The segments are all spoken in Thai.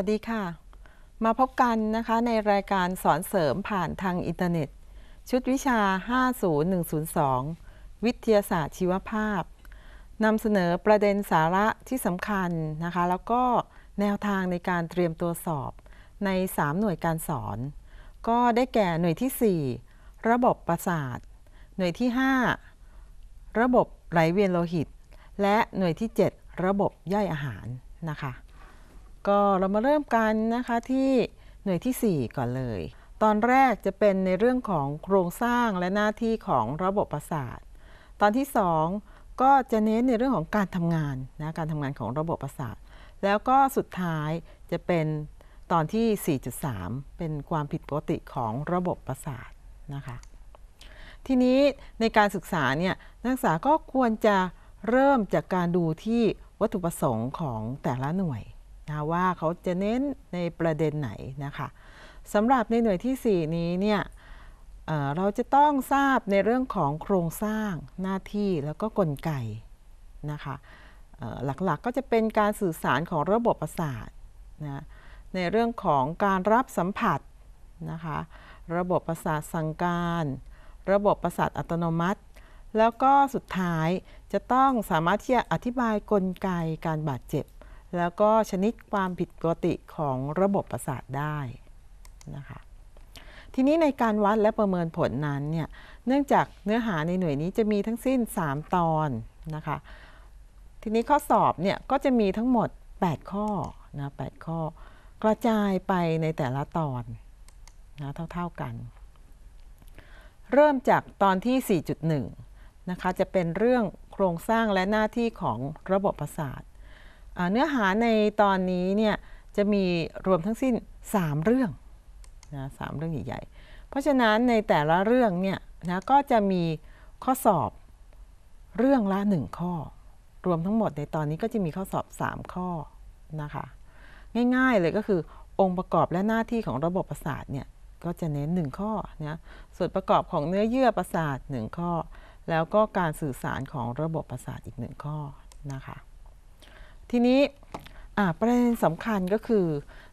วัสดีค่ะ มาพบกันนะคะในรายการสอนเสริมผ่านทางอินเทอร์เน็ต ชุดวิชา 50102 วิทยาศาสตร์ชีวภาพนำเสนอประเด็นสาระที่สำคัญนะคะ แล้วก็แนวทางในการเตรียมตัวสอบใน 3 หน่วยการสอน ก็ได้แก่หน่วยที่ 4 ระบบประสาท หน่วยที่ 5 ระบบไหลเวียนโลหิต และหน่วยที่ 7 ระบบย่อยอาหารนะคะก็เรามาเริ่มกันนะคะ ที่หน่วยที่ 4 ก่อนเลย ตอนแรกจะเป็นในเรื่องของโครงสร้างและหน้าที่ของระบบประสาท ตอนที่ 2 ก็จะเน้นในเรื่องของการทำงานนะการทำงานของระบบประสาท แล้วก็สุดท้ายจะเป็นตอนที่ 4.3 เป็นความผิดปกติของระบบประสาทนะคะ ทีนี้ในการศึกษาเนี่ยนักศึกษาก็ควรจะเริ่มจากการดูที่วัตถุประสงค์ของแต่ละหน่วยนะว่าเขาจะเน้นในประเด็นไหนนะคะสำหรับในหน่วยที่ 4 นี้เนี่ยเเราจะต้องทราบในเรื่องของโครงสร้างหน้าที่แล้วก็กลไกนะคะหลักๆกก็จะเป็นการสื่อสารของระบบประสาทนะ ในเรื่องของการรับสัมผัสนะคะ ระบบประสาทสั่งการ ระบบประสาทอัตโนมัติ แล้วก็สุดท้ายจะต้องสามารถที่จะอธิบายกลไกการบาดเจ็บแล้วก็ชนิดความผิดปกติของระบบประสาทได้นะคะทีนี้ในการวัดและประเมินผลนั้นเนี่ยเนื่องจากเนื้อหาในหน่วยนี้จะมีทั้งสิ้น 3 ตอนนะคะทีนี้ข้อสอบเนี่ยก็จะมีทั้งหมด 8 ข้อนะ8ข้อ กระจายไปในแต่ละตอนนะเท่าๆกัน เริ่มจากตอนที่ 4.1นะคะจะเป็นเรื่องโครงสร้างและหน้าที่ของระบบประสาทเนื้อหาในตอนนี้เนี่ยจะมีรวมทั้งสิ้น 3 เรื่องนะสเรื่องใหญ่ๆเพราะฉะนั้นในแต่ละเรื่องเนี่ยนะก็จะมีข้อสอบเรื่องละ 1 ข้อ รวมทั้งหมดในตอนนี้ก็จะมีข้อสอบ 3 ข้อนะคะ ง่ายๆ เลยก็คือองค์ประกอบและหน้าที่ของระบบประสาทเนี่ยก็จะเน้น 1 ข้อนะส่วนประกอบของเนื้อเยื่อประสาท 1 ข้อ แล้วก็การสื่อสารของระบบประสาทอีก 1 ข้อนะคะทีนี้ประเด็นสำคัญก็คือ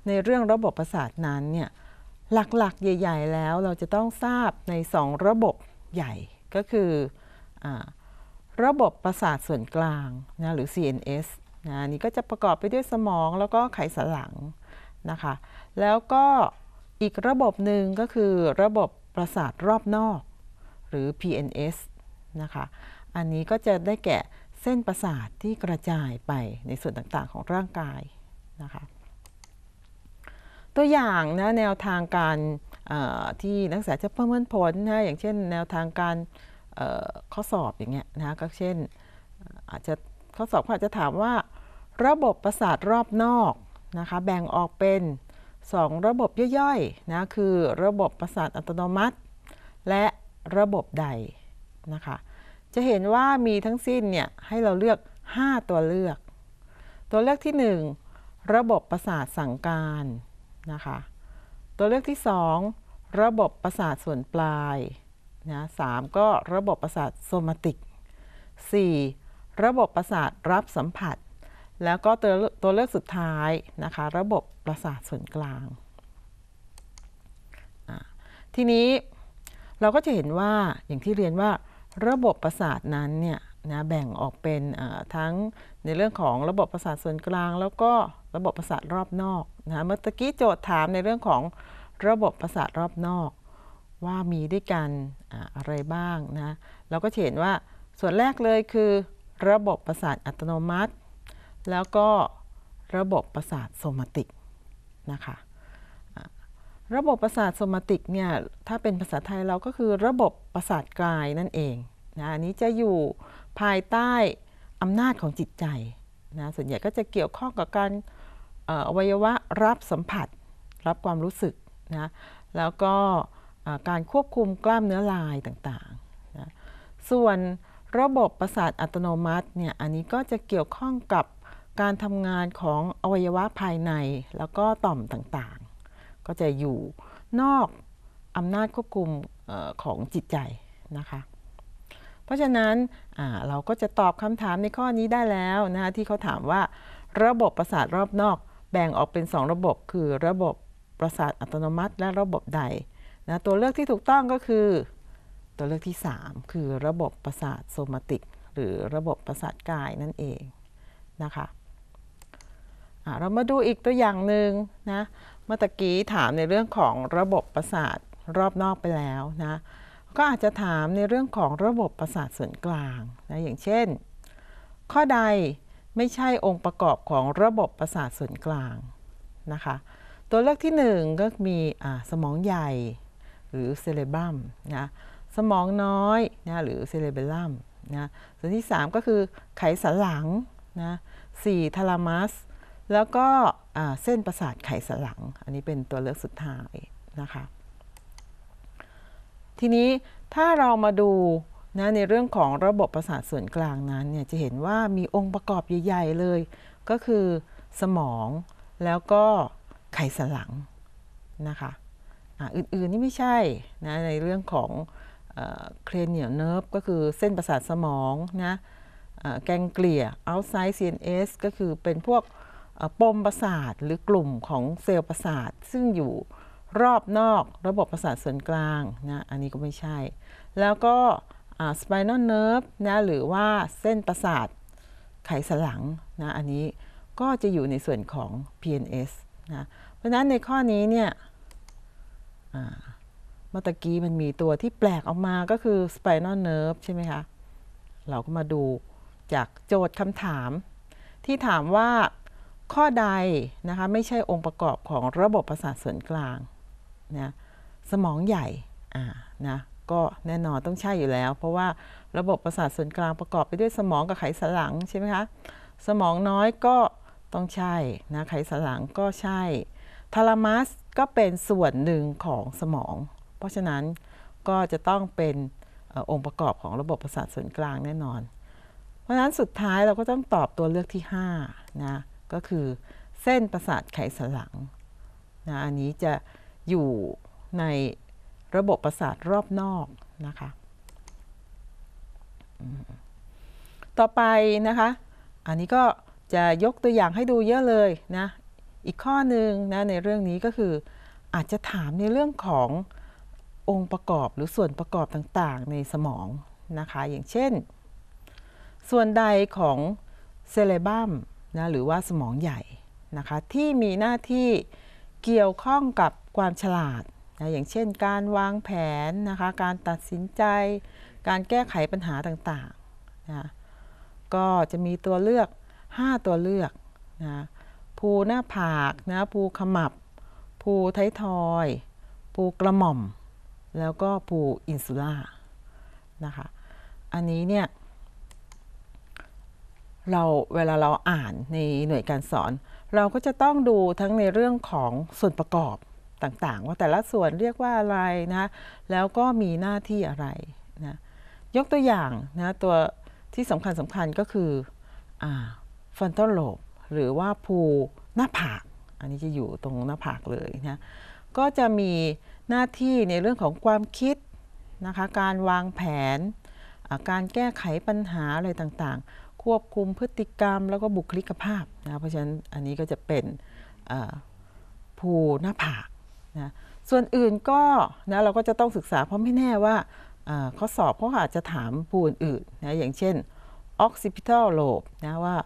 ในเรื่องระบบประสาทนั้นเนี่ยหลักๆ ใหญ่ ๆ แล้วเราจะต้องทราบใน 2 ระบบใหญ่ก็คืออระบบประสาทส่วนกลางนะหรือ CNS นะนี่ก็จะประกอบไปด้วยสมอง แล้วก็ไขสันหลังนะคะแล้วก็อีกระบบหนึ่งก็คือ ระบบประสาทรอบนอกหรือ PNS นะคะอันนี้ก็จะได้แก่เส้นประสาทที่กระจายไปในส่วนต่างๆของร่างกายนะคะตัวอย่างนะแนวทางการที่นักศึกษาจะประเมินผลนะอย่างเช่น แนวทางการข้อสอบอย่างเงี้ยนะก็เช่นอาจจะข้อสอบเขาอาจจะถามว่าระบบประสาทรอบนอกนะคะแบ่งออกเป็น 2 ระบบย่อยๆนะคือระบบประสาทอัตโนมัติ และระบบใดนะคะจะเห็นว่ามีทั้งสิ้นเนี่ย ให้เราเลือก 5 ตัวเลือก ตัวเลือกที่ 1 ระบบประสาทสั่งการนะคะ ตัวเลือกที่ 2 ระบบประสาทส่วนปลายนะสก็ระบบประสาทโซมาติก 4. ระบบประสาทรับสัมผัส แล้วก็ตัวตัวเลือกสุดท้ายนะคะระบบประสาทส่วนกลาง ทีนี้เราก็จะเห็นว่าอย่างที่เรียนว่าระบบประสาทนั้นเนี่ยนะแบ่งออกเป็นทั้งในเรื่องของระบบประสาทส่วนกลาง แล้วก็ระบบประสาทรอบนอกนะเมื่อกี้โจทย์ถามในเรื่องของระบบประสาทรอบนอก ว่ามีด้วยกันอะไรบ้างนะเราก็เห็นว่าส่วนแรกเลยคือระบบประสาทอัตโนมัติ แล้วก็ระบบประสาทโซมาติกนะคะระบบประสาทสมาติกเนี่ยถ้าเป็นภาษาไทยเราก็คือระบบประสาทกายนั่นเองนะอันนี้จะอยู่ภายใต้อำนาจของจิตใจนะส่วนใหญ่ก็จะเกี่ยวข้องกับการอวัยวะรับสัมผัสรับความรู้สึกนะแล้วก็การควบคุมกล้ามเนื้อลายต่างๆนะส่วนระบบประสาทอัตโนมัติเนี่ยอันนี้ก็จะเกี่ยวข้องกับการทำงานของอวัยวะภายในแล้วก็ต่อมต่างก็จะอยู่นอกอำนาจควบคุมของจิตใจนะคะ เพราะฉะนั้นเราก็จะตอบคำถามในข้อนี้ได้แล้วนะคะที่เขาถามว่าระบบประสาทรอบนอกแบ่งออกเป็น 2 ระบบ คือระบบประสาทอัตโนมัติ และระบบใดนะตัวเลือกที่ถูกต้องก็คือตัวเลือกที่ 3 คือ ระบบประสาทโซมาติก หรือระบบประสาทกายนั่นเองนะคะเรามาดูอีกตัวอย่างหนึ่งนะเมื่อกี้ถามในเรื่องของระบบประสาทรอบนอกไปแล้วนะก็อาจจะถามในเรื่องของระบบประสาทส่วนกลางนะอย่างเช่น ข้อใดไม่ใช่องค์ประกอบของระบบประสาทส่วนกลางนะคะตัวเลือกที่1ก็มีสมองใหญ่หรือเซเลบัมนะสมองน้อยนะหรือเซเลเบลัมนะส่วนที่3ก็คือไขสันหลังนะสี่ทาลามัส แล้วก็เส้นประสาทไขสันหลัง อันนี้เป็นตัวเลือกสุดท้ายนะคะ ทีนี้ถ้าเรามาดูนะในเรื่องของระบบประสาทส่วนกลางนั้นเนี่ยจะเห็นว่ามีองค์ประกอบใหญ่ๆเลย ก็คือสมอง แล้วก็ไขสันหลัง นะคะอะอื่นๆนี่ไม่ใช่นะในเรื่องของเครเนียลเนิร์ฟก็คือเส้นประสาทสมองนะแกงเกลียอัลไซด์ CNS ก็คือเป็นพวกปมประสาทหรือกลุ่มของเซลล์ประสาท ซึ่งอยู่รอบนอกระบบประสาทส่วนกลางนะ อันนี้ก็ไม่ใช่ แล้วก็ spinal nerve นะหรือว่าเส้นประสาทไขสันหลังนะ อันนี้ก็จะอยู่ในส่วนของ PNS นะ เพราะนั้นในข้อนี้เนี่ยเมื่อกี้มันมีตัวที่แปลกออกมาก็คือ spinal nerve ใช่ไหมคะ เราก็มาดูจากโจทย์คำถาม ที่ถามว่าข้อใดนะคะไม่ใช่องค์ประกอบของระบบประสาทส่วนกลางนะสมองใหญ่อ่านะก็แน่นอนต้องใช่อยู่แล้ว เพราะว่าระบบประสาทส่วนกลางประกอบไปด้วยสมองกับไขสันหลัง ใช่ไหมคะสมองน้อยก็ต้องใช่นะไขสันหลังก็ใช่ ทารามัสก็เป็นส่วนหนึ่งของสมอง เพราะฉะนั้นก็จะต้องเป็นองค์ประกอบของระบบประสาทส่วนกลางแน่นอน เพราะฉะนั้นสุดท้ายเราก็ต้องตอบตัวเลือกที่ 5 นะก็คือเส้นประสาทไขสันหลังนะอันนี้จะอยู่ในระบบประสาทรอบนอกนะคะต่อไปนะคะ อันนี้ก็จะยกตัวอย่างให้ดูเยอะเลยนะ อีกข้อหนึ่งนะในเรื่องนี้ก็คืออาจจะถามในเรื่องขององค์ประกอบหรือส่วนประกอบต่างๆ ในสมองนะคะอย่างเช่น ส่วนใดของเซเลบัมนะหรือว่าสมองใหญ่นะคะที่มีหน้าที่เกี่ยวข้องกับความฉลาดนะอย่างเช่นการวางแผนนะคะการตัดสินใจ การแก้ไขปัญหาต่างๆนะก็จะมีตัวเลือก 5 ตัวเลือกนะภูหน้าผากนะภูขมับภูไททอยภูกระหม่อม แล้วก็ภูอินซูล่านะคะอันนี้เนี่ยเราเวลาเราอ่านในหน่วยการสอน เราก็จะต้องดูทั้งในเรื่องของส่วนประกอบต่างๆ ว่าแต่ละส่วนเรียกว่าอะไรนะแล้วก็มีหน้าที่อะไรนะยกตัวอย่างนะตัวที่สำคัญสำคัญก็คือฟันตโลบ หรือว่าภูหน้าผากอันนี้จะอยู่ตรงหน้าผากเลยนะก็จะมีหน้าที่ในเรื่องของความคิดนะคะการวางแผน การแก้ไขปัญหาอะไรต่างๆควบคุมพฤติกรรมแล้วก็บุคลิกภาพนะ เพราะฉะนั้นอันนี้ก็จะเป็นภูหน้าผากนะส่วนอื่นก็นะเราก็จะต้องศึกษาเพราะไม่แน่ว่าเขาสอบเขาอาจจะถามภูอื่นๆนะ อย่างเช่น occipital lobe นะว่า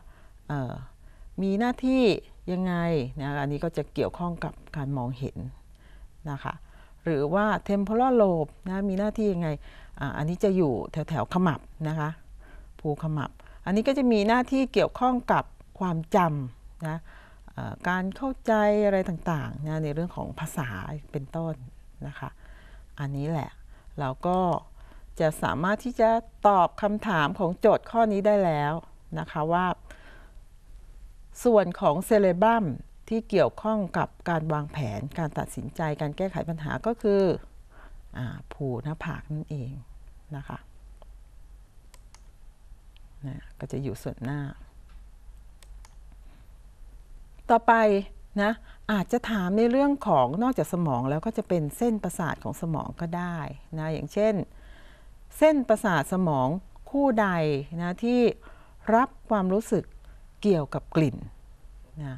มีหน้าที่ยังไงนะอันนี้ก็จะเกี่ยวข้องกับการมองเห็นนะคะ หรือว่า temporal lobe นะมีหน้าที่ยังไงออันนี้จะอยู่แถวแถวขมับนะคะภูขมับอันนี้ก็จะมีหน้าที่เกี่ยวข้องกับความจำนะการเข้าใจอะไรต่างๆนะในเรื่องของภาษาเป็นต้นนะคะ อันนี้แหละเราก็จะสามารถที่จะตอบคำถามของโจทย์ข้อนี้ได้แล้วนะคะว่า ส่วนของเซเลบัมที่เกี่ยวข้องกับการวางแผนการตัดสินใจ การแก้ไขปัญหาก็คืออผูหน้าผากนั่นเองนะคะนะก็จะอยู่ส่วนหน้า ต่อไปนะอาจจะถามในเรื่องของนอกจากสมองแล้วก็จะเป็นเส้นประสาทของสมองก็ได้นะอย่างเช่น เส้นประสาทสมองคู่ใดนะที่รับความรู้สึกเกี่ยวกับกลิ่นนะ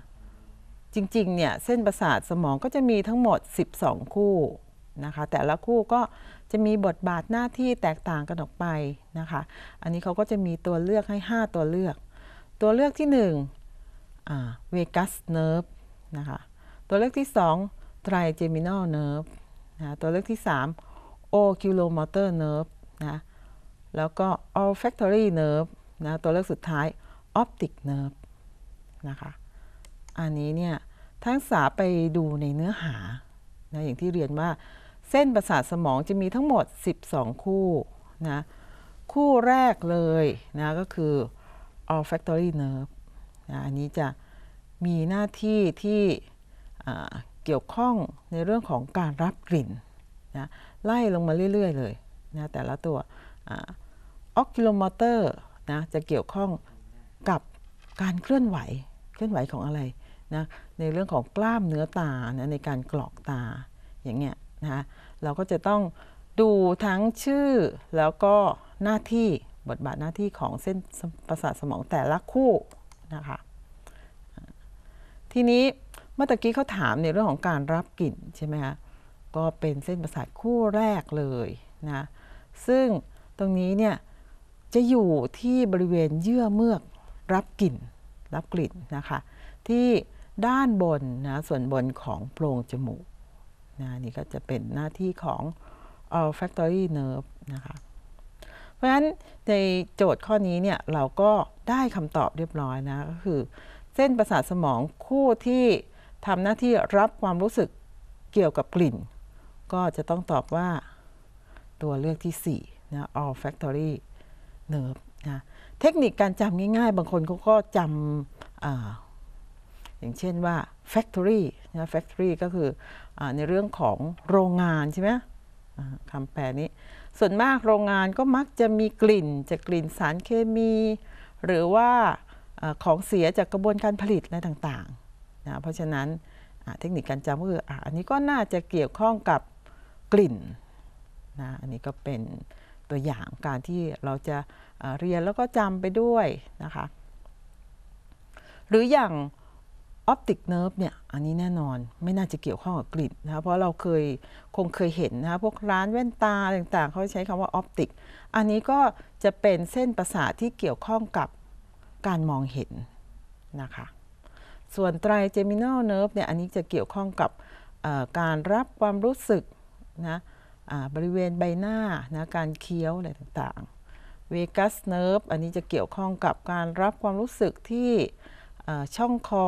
จริง ๆ เนี่ยเส้นประสาทสมองก็จะมีทั้งหมด 12 คู่นะคะแต่ละคู่ก็จะมีบทบาทหน้าที่แตกต่างกันออกไปนะคะ อันนี้เขาก็จะมีตัวเลือกให้ 5 ตัวเลือก ตัวเลือกที่1เวกัสเนิร์ฟนะคะ ตัวเลือกที่2ไตรเจมินอลเนิร์ฟนะตัวเลือกที่3โอคิวโลมอเตอร์เนิร์ฟนะ แล้วก็ olfactory nerve นะ ตัวเลือกสุดท้าย optic nerve นะคะ อันนี้เนี่ยทั้งสาไปดูในเนื้อหานะอย่างที่เรียนว่าเส้นประสาทสมองจะมีทั้งหมด 12 คู่นะคู่แรกเลยนะก็คือ olfactory nerve นะอันนี้จะมีหน้าที่ที่เกี่ยวข้องในเรื่องของการรับกลิ่นนะไล่ลงมาเรื่อยๆเลยนะแต่ละตัวอ c ก l ิโลม o เตอร์นะจะเกี่ยวข้องกับการเคลื่อนไหวเคลื่อนไหวของอะไรนะในเรื่องของกล้ามเนื้อตานะในการกรอกตาอย่างเงี้ยนะเราก็จะต้องดูทั้งชื่อแล้วก็หน้าที่บทบาทหน้าที่ของเส้นประสาทสมองแต่ละคู่นะคะทีนี้เมื่อกี้เขาถามในเรื่องของการรับกลิ่นใช่ไหมคะก็เป็นเส้นประสาทคู่แรกเลยนะซึ่งตรงนี้เนี่ยจะอยู่ที่บริเวณเยื่อเมือกรับกลิ่นรับกลิ่นนะคะที่ด้านบนนะส่วนบนของโพรงจมูกนะนี่ก็จะเป็นหน้าที่ของ olfactory nerve นะคะ เพราะฉะนั้นในโจทย์ข้อนี้เนี่ยเราก็ได้คำตอบเรียบร้อยนะก็คือ เส้นประสาทสมองคู่ที่ทำหน้าที่รับความรู้สึกเกี่ยวกับกลิ่น ก็จะต้องตอบว่า ตัวเลือกที่4นะ olfactory nerve นะเทคนิคการจำง่ายๆ บางคนเขาก็จำออย่างเช่นว่า factory นะ factory ก็คือในเรื่องของโรงงานใช่ไหมคำแปลนี้ ส่วนมากโรงงานก็มักจะมีกลิ่น จะกกลิ่นสารเคมี หรือว่าของเสียจากกระบวนการผลิตอะไรต่างๆนะเพราะฉะนั้นเทคนิคการจำก็คืออันนี้ก็น่าจะเกี่ยวข้องกับกลิ่นนะอันนี้ก็เป็นตัวอย่างการที่เราจะเรียนแล้วก็จำไปด้วยนะคะหรืออย่างอปติกเนิร์ฟเนี่ยอันนี้แน่นอนไม่น่าจะเกี่ยวข้องกับกลิ่นนะคะเพราะเราเคยคงเคยเห็นนะคะพวกร้านแว่นตาต่างๆ เขาใช้คำว่าออปติกอันนี้ก็จะเป็นเส้นประสาทที่เกี่ยวข้องกับการมองเห็นนะคะส่วนไตรเจมินอลเนิร์ฟเนี่ยอันนี้จะเกี่ยวข้องกับการรับความรู้สึกนะบริเวณใบหน้านะการเคี้ยวอะไรต่างๆเวกัสเนิร์ฟอันนี้จะเกี่ยวข้องกับการรับความรู้สึกที่ช่องคอ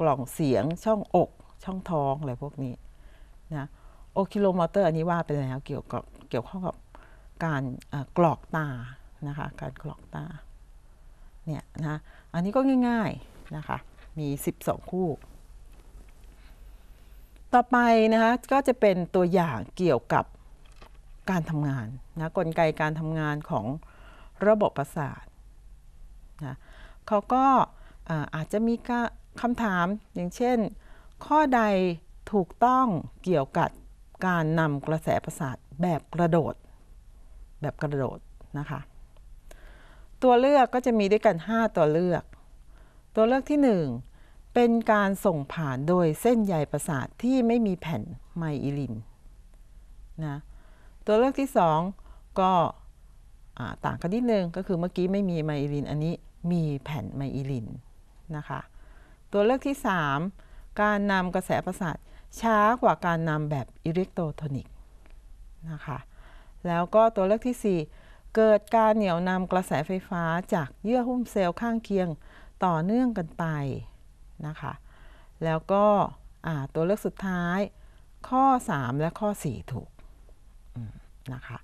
กล่องเสียง ช่องอก ช่องท้องอะไรพวกนี้นะ โอคิโลมอเตอร์อันนี้ว่าไปแล้วเกี่ยวกับเกี่ยวข้องกับการกรอกตานะคะการกรอกตาเนี่ยนะอันนี้ก็ง่ายๆนะคะมี 12 คู่ ต่อไปนะคะก็จะเป็นตัวอย่างเกี่ยวกับการทำงานนะกลไกการทำงานของระบบประสาทนะเขาก็อาจจะมีคำถามอย่างเช่น ข้อใดถูกต้องเกี่ยวกับการนำกระแสประสาทแบบกระโดด แบบกระโดดนะคะตัวเลือกก็จะมีด้วยกัน 5 ตัวเลือก ตัวเลือกที่ 1 เป็นการส่งผ่านโดยเส้นใยประสาทที่ไม่มีแผ่นไมอิลินนะตัวเลือกที่2ก็ต่างกันนิดนึงก็คือเมื่อกี้ไม่มีไมอิลินอันนี้มีแผ่นไมอิลินนะคะตัวเลือกที่ 3 การนำกระแสประสาทช้ากว่าการนำแบบอิเล็กโทรโทนิกนะคะแล้วก็ตัวเลือกที่ 4 เกิดการเหนี่ยวนำกระแสไฟฟ้าจากเยื่อหุ้มเซลล์ข้างเคียงต่อเนื่องกันไปนะคะแล้วก็ตัวเลือกสุดท้ายข้อ 3 และข้อ 4 ถูกนะคะ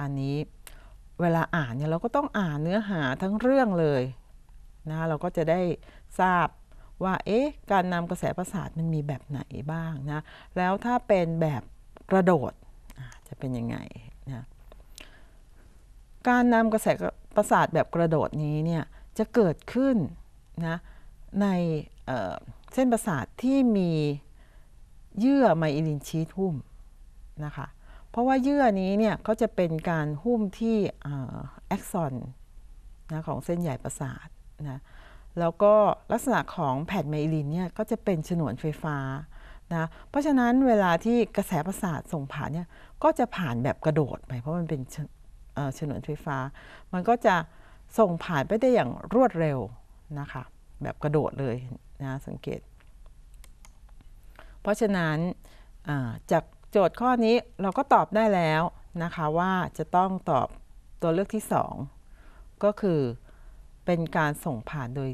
อันนี้เวลาอ่านเนี่ยเราก็ต้องอ่านเนื้อหาทั้งเรื่องเลยนะเราก็จะได้ทราบว่าเอ๊ะการนำกระแสประสาทมันมีแบบไหนบ้างนะ แล้วถ้าเป็นแบบกระโดดจะเป็นยังไงนะการนำกระแสประสาทแบบกระโดดนี้เนี่ยจะเกิดขึ้นนะในเเส้นประสาทที่มีเยื่อไมอิลินชีทหุ้มนะคะ เพราะว่าเยื่อนี้เนี่ยเขาจะเป็นการหุ้มที่แอคซอนนะของเส้นใหญ่ประสาทนะแล้วก็ลักษณะของแผ่นไมลินเนี่ยก็จะเป็นฉนวนไฟฟ้านะ เพราะฉะนั้นเวลาที่กระแสประสาทส่งผ่านเนี่ยก็จะผ่านแบบกระโดดไปเพราะมันเป็นฉนวนไฟฟ้า มันก็จะส่งผ่านไปได้อย่างรวดเร็วนะคะแบบกระโดดเลยนะสังเกต เพราะฉะนั้นจากโจทย์ข้อนี้เราก็ตอบได้แล้วนะคะว่าจะต้องตอบตัวเลือกที่ 2 ก็คือเป็นการส่งผ่านโดย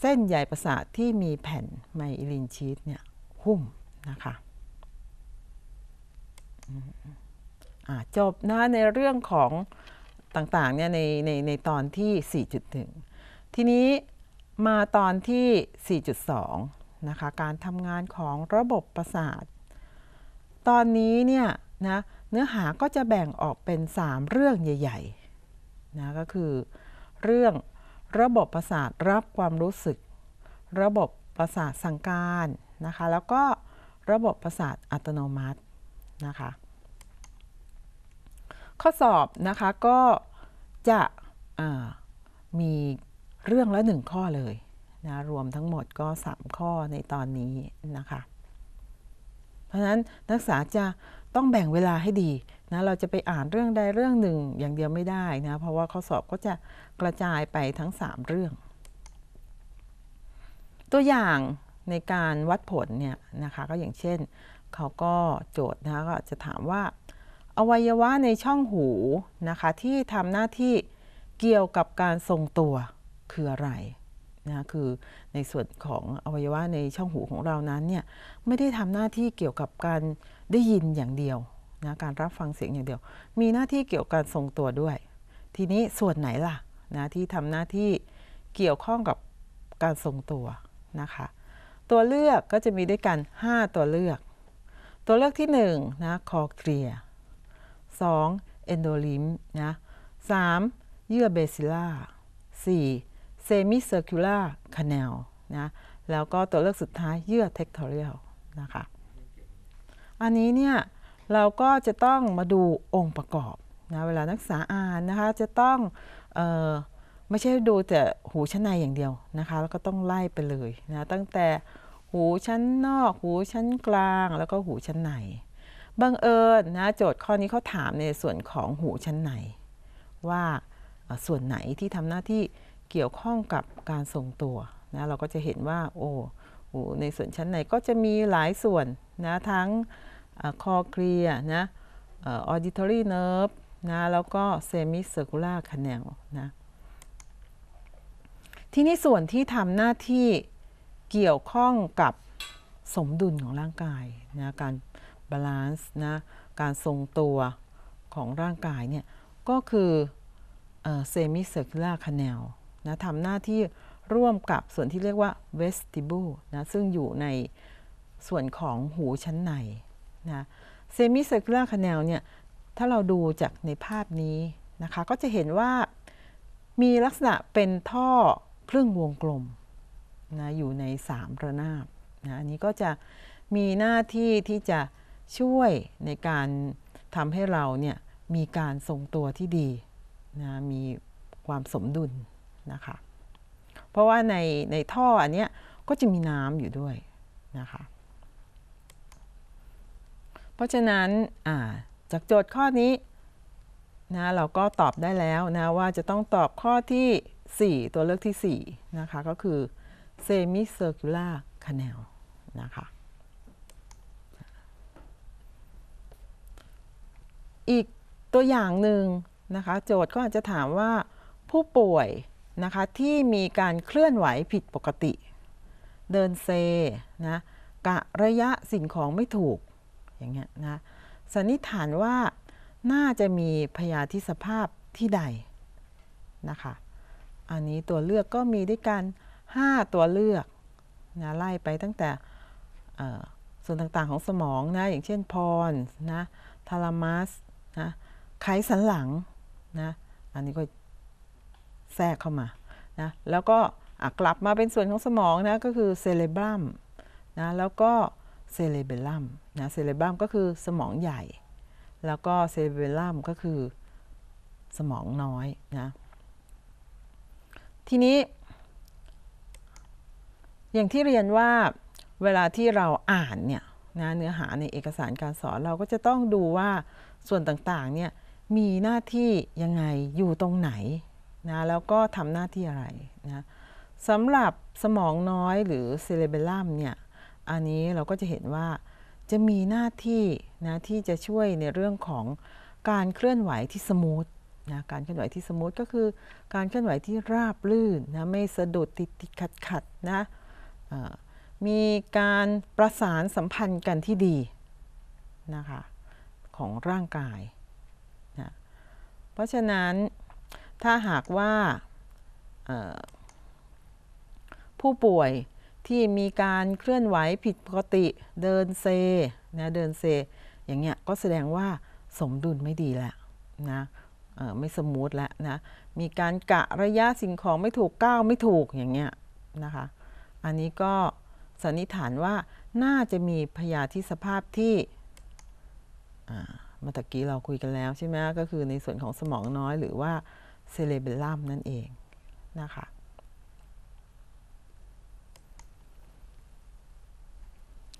เส้นใยประสาทที่มีแผ่นไมลินชีตเนี่ยหุ้มนะคะจบนะในเรื่องของต่างๆเนี่ยในในในตอนที่ 4.1 ทีนี้มาตอนที่ 4.2นะคะการทำงานของระบบประสาท ตอนนี้เนี่ยนะเนื้อหาก็จะแบ่งออกเป็น 3 เรื่องใหญ่ๆนะก็คือเรื่องระบบประสาทรับความรู้สึก ระบบประสาทสั่งการนะคะ แล้วก็ระบบประสาทอัตโนมัตินะคะ ข้อสอบนะคะก็จะมีเรื่องละหนึ่งข้อเลยนะรวมทั้งหมดก็ 3 ข้อในตอนนี้นะคะ เพราะฉะนั้นนักศึกษาจะต้องแบ่งเวลาให้ดีนะเราจะไปอ่านเรื่องใดเรื่องหนึ่งอย่างเดียวไม่ได้นะเพราะว่าข้อสอบก็จะกระจายไปทั้ง 3 เรื่องตัวอย่างในการวัดผลเนี่ยนะคะก็อย่างเช่นเขาก็โจทย์นะคะก็จะถามว่า อวัยวะในช่องหูนะคะที่ทำหน้าที่เกี่ยวกับการทรงตัวคืออะไรนะคือในส่วนของอวัยวะในช่องหูของเรานั้นเนี่ยไม่ได้ทำหน้าที่เกี่ยวกับการได้ยินอย่างเดียวนะการรับฟังเสียงอย่างเดียว มีหน้าที่เกี่ยวกับการงตัวด้วย ทีนี้ส่วนไหนล่ะนะที่ทำหน้าที่เกี่ยวข้องกับการส่งตัวนะคะ ตัวเลือกก็จะมีด้วยกัน 5 ตัวเลือก ตัวเลือกที่1นะคอเคลียสองเอนโดลิมนะสามเยื่อเบซิล่าสี่เซมิเซอร์คิวล่าคาแนลนะแล้วก็ตัวเลือกสุดท้ายเยื่อเทคทอเรียลนะคะ อันนี้เนี่ยเราก็จะต้องมาดูองค์ประกอบนะเวลานักศึกษาอ่านนะคะจะต้องออไม่ใช่ดูแต่หูชั้นในอย่างเดียวนะคะแล้วก็ต้องไล่ไปเลยนะตั้งแต่หูชั้นนอก หูชั้นกลาง แล้วก็หูชั้นในบังเอิญนะโจทย์ข้อนี้เขาถามในส่วนของหูชั้นในว่าส่วนไหนที่ทำหน้าที่เกี่ยวข้องกับการทรงตัวนะเราก็จะเห็นว่า โอ้หูในส่วนชั้นในก็จะมีหลายส่วนนะทั้งคอเคลีย นะออด u ทอรี่เนิร์ฟ นะ แล้วก็เซมิเซอร์คูล่าคแนลนะ ทีนี้ส่วนที่ทำหน้าที่เกี่ยวข้องกับสมดุลของร่างกายนะการบาลานซ์ นะ การทรงตัวของร่างกายเนี่ย ก็คือเซมิเซอร์คูล่าคแนลนะทำหน้าที่ร่วมกับส่วนที่เรียกว่าเวสติบูลนะ ซึ่งอยู่ในส่วนของหูชั้นในนะเซมิเซอร์คูลาร์คแนลเนี่ย ถ้าเราดูจากในภาพนี้นะคะ ก็จะเห็นว่ามีลักษณะเป็นท่อครึ่งวงกลมนะ อยู่ใน3ระนาบนะอันนี้ก็จะมีหน้าที่ที่จะช่วยในการทำให้เราเนี่ยมีการทรงตัวที่ดีนะ มีความสมดุลนะคะ เพราะว่าในในท่ออันเนี้ยก็จะมีน้ำอยู่ด้วยนะคะเพราะฉะนั้นจากโจทย์ข้อนี้นะเราก็ตอบได้แล้วนะว่าจะต้องตอบข้อที่ 4 ตัวเลือกที่4นะคะก็คือ semicircular canal นะคะอีกตัวอย่างหนึ่งนะคะโจทย์ก็อาจจะถามว่าผู้ป่วยนะคะที่มีการเคลื่อนไหวผิดปกติ เดินเซนะกะระยะสิ่งของไม่ถูกอย่างเงี้ยนะสันนิษฐานว่าน่าจะมีพยาธิสภาพที่ใดนะคะ อันนี้ตัวเลือกก็มีด้วยกัน 5 ตัวเลือกนะไล่ไปตั้งแต่ส่วนต่างๆของสมองนะอย่างเช่นพรนะทารามัสนะไขสันหลังนะอันนี้ก็แทรกเข้ามานะแล้วก็กลับมาเป็นส่วนของสมองนะก็คือเซเลบรัมนะแล้วก็เซเลเบลัมนะเซเลเบลัมก็คือสมองใหญ่ แล้วก็เซเลเบลัมก็คือสมองน้อยนะทีนี้ อย่างที่เรียนว่าเวลาที่เราอ่านเนี่ยนะเนื้อหาในเอกสารการสอนเราก็จะต้องดูว่าส่วนต่างๆเนี่ยมีหน้าที่ยังไงอยู่ตรงไหนนะแล้วก็ทำหน้าที่อะไรนะสำหรับสมองน้อยหรือเซเลเบลัมเนี่ยอันนี้เราก็จะเห็นว่าจะมีหน้าที่ นะ ที่จะช่วยในเรื่องของการเคลื่อนไหวที่สมูทนะการเคลื่อนไหวที่สมูทก็คือการเคลื่อนไหวที่ราบลื่นนะ ไม่สะดุดติดติดขัดขัดนะมีการประสานสัมพันธ์กันที่ดีนะคะของร่างกายนะเพราะฉะนั้นถ้าหากว่าผู้ป่วยที่มีการเคลื่อนไหวผิดปกติเดินเซนะเดินเซอย่างเงี้ยก็แสดงว่าสมดุลไม่ดีแล้วนะไม่สมูทแล้วนะมีการกะระยะสิ่งของไม่ถูกก้าวไม่ถูกอย่างเงี้ยนะคะ อันนี้ก็สันนิษฐานว่าน่าจะมีพยาธิสภาพที่เมื่อกี้เราคุยกันแล้วใช่ไหมก็คือในส่วนของสมองน้อยหรือว่าเซเลเบลลัมนั่นเองนะคะ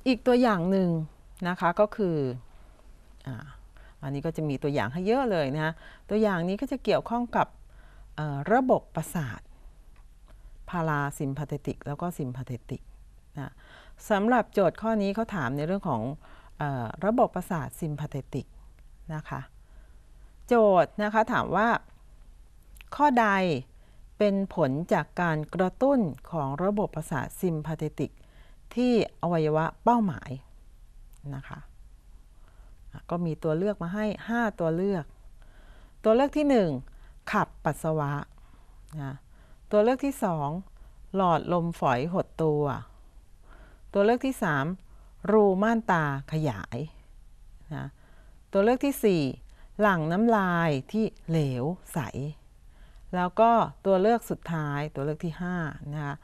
อีกตัวอย่างหนึ่งนะคะ ก็คืออันนี้ก็จะมีตัวอย่างให้เยอะเลยนะะตัวอย่างนี้ก็จะเกี่ยวข้องกับระบบประสาทพาราซิมพาเทติกแล้วก็ซิมพาเทติกนะสำหรับโจทย์ข้อนี้เขาถามในเรื่องของอระบบประสาทซิมพาเทติกนะคะโจทย์นะคะถามว่าข้อใดเป็นผลจากการกระตุ้นของระบบประสาทซิมพาเทติกที่อวัยวะเป้าหมายนะคะ ก็มีตัวเลือกมาให้ 5 ตัวเลือก ตัวเลือกที่ 1 ขับปัสสาวะนะตัวเลือกที่ 2 หลอดลมฝอยหดตัว ตัวเลือกที่ 3 รูม่านตาขยายนะตัวเลือกที่ 4 หลังน้ำลายที่เหลวใส แล้วก็ตัวเลือกสุดท้ายตัวเลือกที่5นะคะ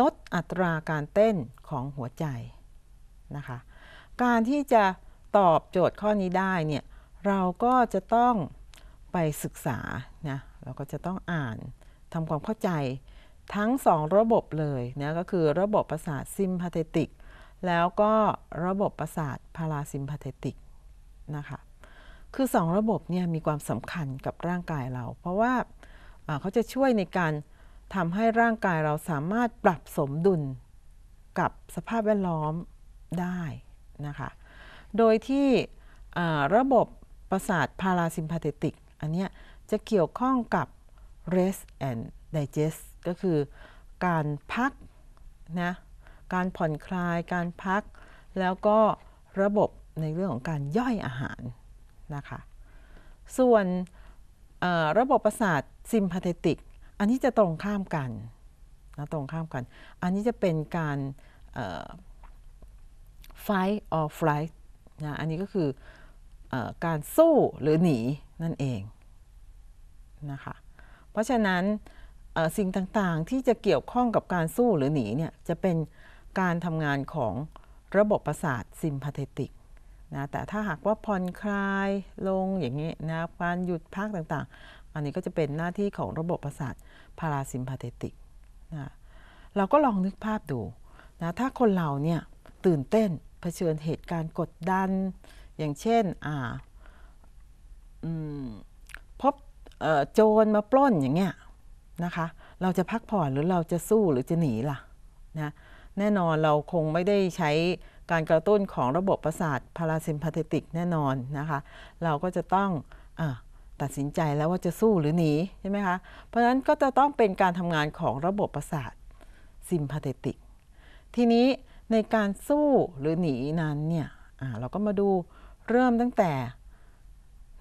ลดอัตราการเต้นของหัวใจนะคะ การที่จะตอบโจทย์ข้อนี้ได้เนี่ยเราก็จะต้องไปศึกษานะเราก็จะต้องอ่านทำความเข้าใจทั้ง2ระบบเลยนะก็คือระบบประสาทซิมพาเทติกแล้วก็ระบบประสาทพาราซิมพาเทติกนะคะคือ 2 ระบบเนี่ยมีความสำคัญกับร่างกายเรา เพราะว่าเขาจะช่วยในการทำให้ร่างกายเราสามารถปรับสมดุลกับสภาพแวดล้อมได้นะคะ โดยที่ระบบประสาทพาราซิมพาเทติก อันเนี้ยจะเกี่ยวข้องกับ rest and digest ก็คือการพักนะ การผ่อนคลาย การพัก แล้วก็ระบบในเรื่องของการย่อยอาหารนะคะ ส่วนระบบประสาทซิมพาเทติกอันนี้จะตรงข้ามกันนะตรงข้ามกัน อันนี้จะเป็นการ fight or flight นะอันนี้ก็คืออการสู้หรือหนีนั่นเองนะคะเพราะฉะนั้นสิ่งต่างๆที่จะเกี่ยวข้องกับการสู้หรือหนีเนี่ยจะเป็นการทำงานของระบบประสาทซิมพาเทติกนะแต่ถ้าหากว่าผ่อนคลายลงอย่างนี้นะการหยุดพักต่างอันนี้ก็จะเป็นหน้าที่ของระบบประสาทพาราซิมพาเทติกนะ เราก็ลองนึกภาพดูนะถ้าคนเราเนี่ยตื่นเต้นเผชิญเหตุการณ์กดดันอย่างเช่นอ่าพบโจรมาปล้นอย่างเงี้ยนะคะ เราจะพักผ่อนหรือเราจะสู้หรือจะหนีล่ะนะแน่นอนเราคงไม่ได้ใช้การกระตุ้นของระบบประสาทพาราซิมพาเทติกแน่นอนนะคะ เราก็จะต้องอตัดสินใจแล้วว่าจะสู้หรือหนี ใช่ไหมคะ เพราะฉะนั้นก็จะต้องเป็นการทำงานของระบบประสาทซิมพาเทติก ทีนี้ในการสู้หรือหนีนั้นเนี่ยเราก็มาดูเริ่มตั้งแต่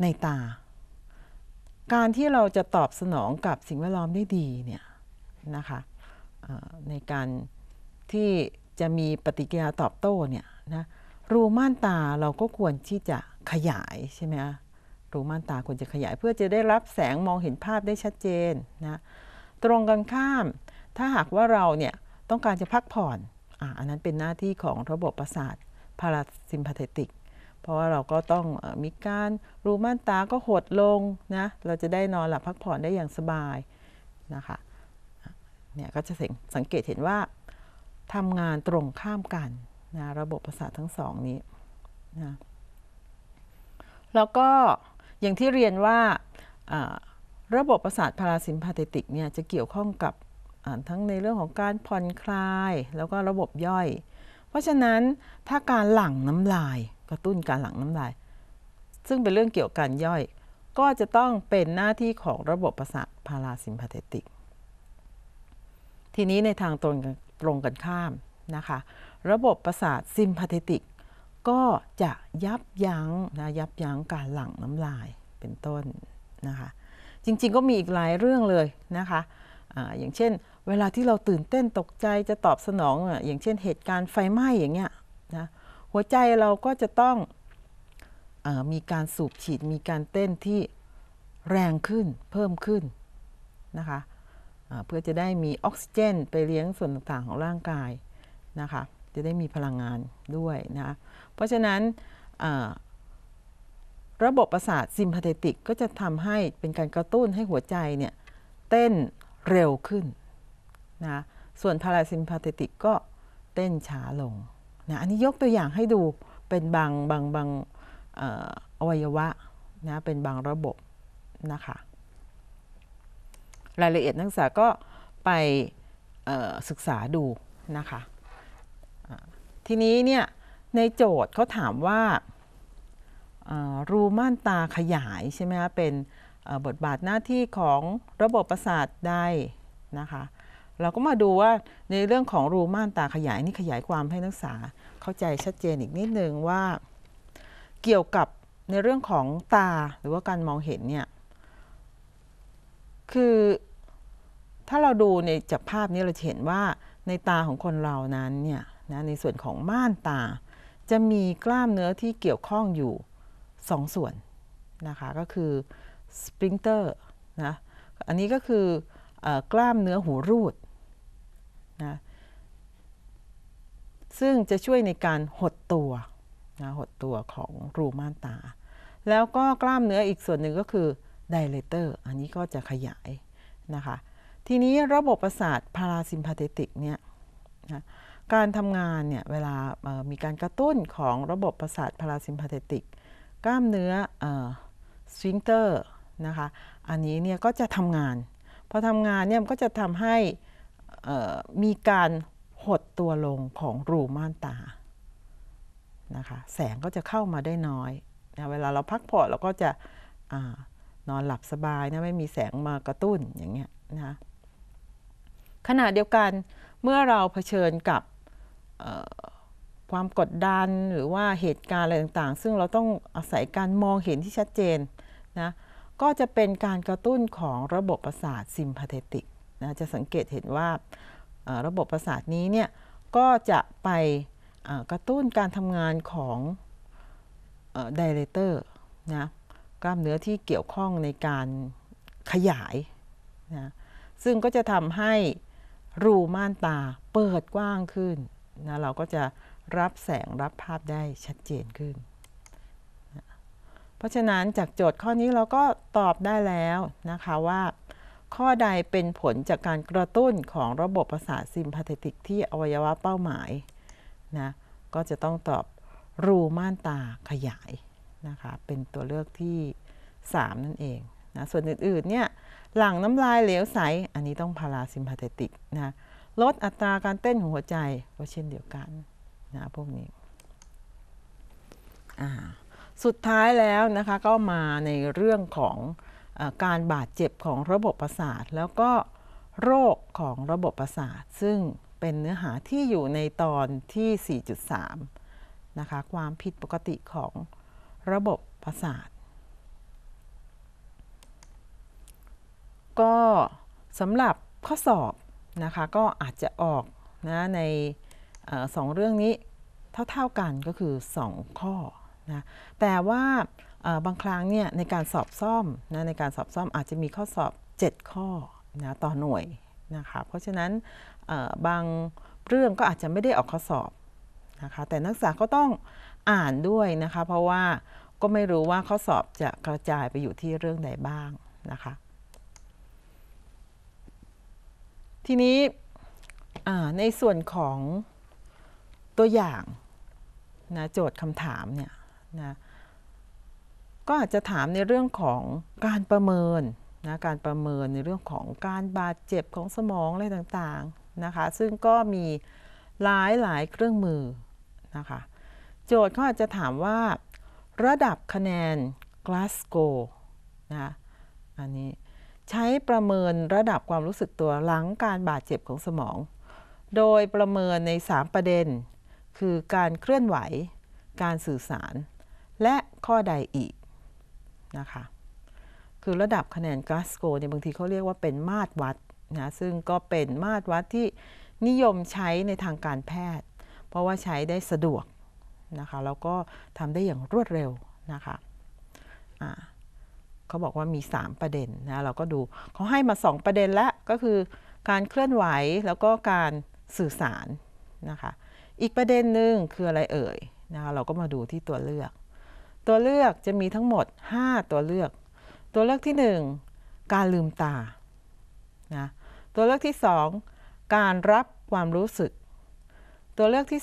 ในตา การที่เราจะตอบสนองกับสิ่งแวดล้อมได้ดีเนี่ยนะคะในการที่จะมีปฏิกิริยาตอบโต้เนี่ยนะรูม่านตาเราก็ควรที่จะขยายใช่ไหมคะรูม่านตาควรจะขยายเพื่อจะได้รับแสงมองเห็นภาพได้ชัดเจนนะตรงกันข้าม ถ้าหากว่าเราเนี่ยต้องการจะพักผ่อนออันนั้นเป็นหน้าที่ของระบบประสาทพาราซิมพาเทติกเพราะว่าเราก็ต้องอมีการรูม่านตาก็หดลงนะเราจะได้นอนหลับพักผ่อนได้อย่างสบาย นะคะเนี่ยก็จะสังเกตเห็นว่าทำงานตรงข้ามกันนะระบบประสาททั้งสอง นี้นะแล้วก็อย่างที่เรียนว่าระบบประสาทพาราซิมพาเทติกเนี่ยจะเกี่ยวข้องกับทั้งในเรื่องของการผ่อนคลายแล้วก็ระบบย่อย เพราะฉะนั้นถ้าการหลั่งน้ำลายกระตุ้นการหลั่งน้ำลาย ซึ่งเป็นเรื่องเกี่ยวกับการย่อย ก็จะต้องเป็นหน้าที่ของระบบประสาทพาราซิมพาเทติก ทีนี้ในทางตรงตรงกันข้ามนะคะระบบประสาทซิมพาเทติกก็จะยับยั้งนะยับยั้งการหลั่งน้ำลายเป็นต้นนะคะ จริงๆก็มีอีกหลายเรื่องเลยนะคะออย่างเช่น เวลาที่เราตื่นเต้นตกใจจะตอบสนอง อย่างเช่น เหตุการณ์ไฟไหม้อย่างเงี้ยนะหัวใจเราก็จะต้องอมีการสูบฉีด มีการเต้นที่แรงขึ้น เพิ่มขึ้นนะคะะเพื่อจะได้มีออกซิเจน ไปเลี้ยงส่วนต่างๆของร่างกายนะคะ จะได้มีพลังงานด้วยนะะเพราะฉะนั้นระบบประสาทซิมพาเทติกก็จะทำให้เป็นการกระตุ้นให้หัวใจเนี่ย เต้นเร็วขึ้นนะส่วนพาราซิมพาเทติกก็เต้นช้าลงนะอันนี้ยกตัวอย่างให้ดูเป็นบางบางบางอวัยวะนะเป็นบางระบบนะคะรายละเอียดนักศึกษาก็ไปศึกษาดูนะคะทีนี้เนี่ยในโจทย์เขาถามว่ารูม่านตาขยายใช่ไหมคะเป็นบทบาทหน้าที่ของระบบประสาทใดนะคะเราก็มาดูว่าในเรื่องของรูม่านตาขยายนี่ขยายความให้นักศึกษาเข้าใจชัดเจนอีกนิด นึง ว่า เกี่ยวกับในเรื่องของตาหรือว่าการมองเห็นเนี่ยคือถ้าเราดูในจากภาพนี้เราเห็นว่าในตาของคนเรานั้นเนี่ยนะในส่วนของม่านตาจะมีกล้ามเนื้อที่เกี่ยวข้องอยู่ 2สส่วนนะคะ ก็คือสปริงเตอร์นะอันนี้ก็คืออกล้ามเนื้อหูรูดนะซึ่งจะช่วยในการหดตัวนะหดตัวของรูม่านตา แล้วก็กล้ามเนื้ออีกส่วนหนึ่งก็คือไดเลเตอร์อันนี้ก็จะขยายนะคะทีนี้ระบบประสาทพาราซิมพาเทติกเนี่ยนะการทำงานเนี่ยเวลามีการกระตุ้นของระบบประสาทพาราซิมพาเทติก กล้ามเนื้อสวิงเตอร์นะคะอันนี้เนี่ยก็จะทำงานพอทำงานเนี่ยก็จะทำให้มีการหดตัวลงของรูม่านตานะคะแสงก็จะเข้ามาได้น้อยนะเวลาเราพักผ่อนเราก็จะอนอนหลับสบายนะไม่มีแสงมากระตุ้นอย่างเงี้ยนะขณะเดียวกันเมื่อเราเผชิญกับความกดดันหรือว่าเหตุการณ์อะไรต่างๆ ซึ่งเราต้องอาศัยการมองเห็นที่ชัดเจนนะ ก็จะเป็นการกระตุ้นของระบบประสาทซิมพาเทติกนะ จะสังเกตเห็นว่าระบบประสาทนี้เนี่ยก็จะไปกระตุ้นการทำงานของไดเลเตอร์นะกล้ามเนื้อที่เกี่ยวข้องในการขยายนะซึ่งก็จะทำให้รูม่านตาเปิดกว้างขึ้นนะเราก็จะรับแสงรับภาพได้ชัดเจนขึ้นนะเพราะฉะนั้นจากโจทย์ข้อนี้เราก็ตอบได้แล้วนะคะว่า ข้อใดเป็นผลจากการกระตุ้นของระบบประสาทซิมพาเทติกที่อวัยวะเป้าหมายนะก็จะต้องตอบรูม่านตาขยายนะคะเป็นตัวเลือกที่ 3 นั่นเองนะส่วนอื่นๆเนี่ยหลังน้ำลายเหลวใส อันนี้ต้องพาราซิมพาเทติกนะลดอัตราการเต้นหัวใจก็เช่นเดียวกันนะพวกนี้ สุดท้ายแล้วนะคะ ก็มาในเรื่องของอการบาดเจ็บของระบบประสาท แล้วก็โรคของระบบประสาทซึ่งเป็นเนื้อหาที่อยู่ในตอนที่ 4.3นะคะความผิดปกติของระบบประสาท ก็สำหรับข้อสอบนะคะก็อาจจะออกนะในสองเรื่องนี้เท่าๆกันก็คือ 2 ข้อนะแต่ว่าบางครั้งเนี่ยในการสอบซ่อมนะในการสอบซ่อมอาจจะมีข้อสอบ 7 ข้อนะต่อหน่วยนะคะ เพราะฉะนั้นบางเรื่องก็อาจจะไม่ได้ออกข้อสอบนะคะแต่นักศึกษาก็ต้องอ่านด้วยนะคะเพราะว่าก็ไม่รู้ว่าข้อสอบจะกระจายไปอยู่ที่เรื่องใดบ้างนะคะทีนี้ในส่วนของตัวอย่างนะโจทย์คำถามเนี่ยนะก็อาจจะถามในเรื่องของการประเมินนะการประเมินในเรื่องของการบาดเจ็บของสมอง อะไรต่างๆนะคะซึ่งก็มีหลายหลายเครื่องมือนะคะโจทย์ก็อาจจะถามว่าระดับคะแนนกลาสโกนะอันนี้ใช้ประเมินระดับความรู้สึกตัว หลังการบาดเจ็บของสมอง โดยประเมินใน 3 ประเด็น คือการเคลื่อนไหว การสื่อสาร และข้อใดอีกนะคะ คือระดับคะแนนกลาสโกเนี่ยบางทีเขาเรียกว่าเป็นมาตรวัด นะ ซึ่งก็เป็นมาตรวัดที่นิยมใช้ในทางการแพทย์ เพราะว่าใช้ได้สะดวกนะคะ แล้วก็ทำได้อย่างรวดเร็วนะคะะเขาบอกว่ามี 3 ประเด็นนะเราก็ดูเขาให้มา 2 ประเด็นและก็คือการเคลื่อนไหวแล้วก็การสื่อสารนะคะอีกประเด็นหนึ่งคืออะไรเอ่ยนะคะเราก็มาดูที่ตัวเลือก ตัวเลือกจะมีทั้งหมด 5 ตัวเลือก ตัวเลือกที่ 1 การลืมตานะตัวเลือกที่ 2 การรับความรู้สึก ตัวเลือกที่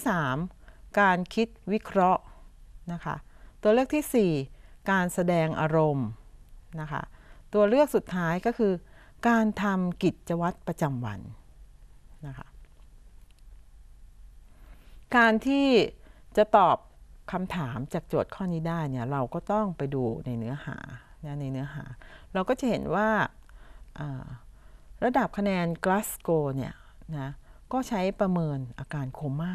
3 การคิดวิเคราะห์นะคะตัวเลือกที่ 4 การแสดงอารมณ์นะคะตัวเลือกสุดท้ายก็คือการทำกิจวัตรประจำวันนะคะการที่จะตอบคำถามจากโจทย์ข้อนี้ได้เนี่ยเราก็ต้องไปดูในเนื้อหาในเนื้อหา เราก็จะเห็นว่าระดับคะแนนกลาสโกเนี่ยนะก็ใช้ประเมินอาการโคม่า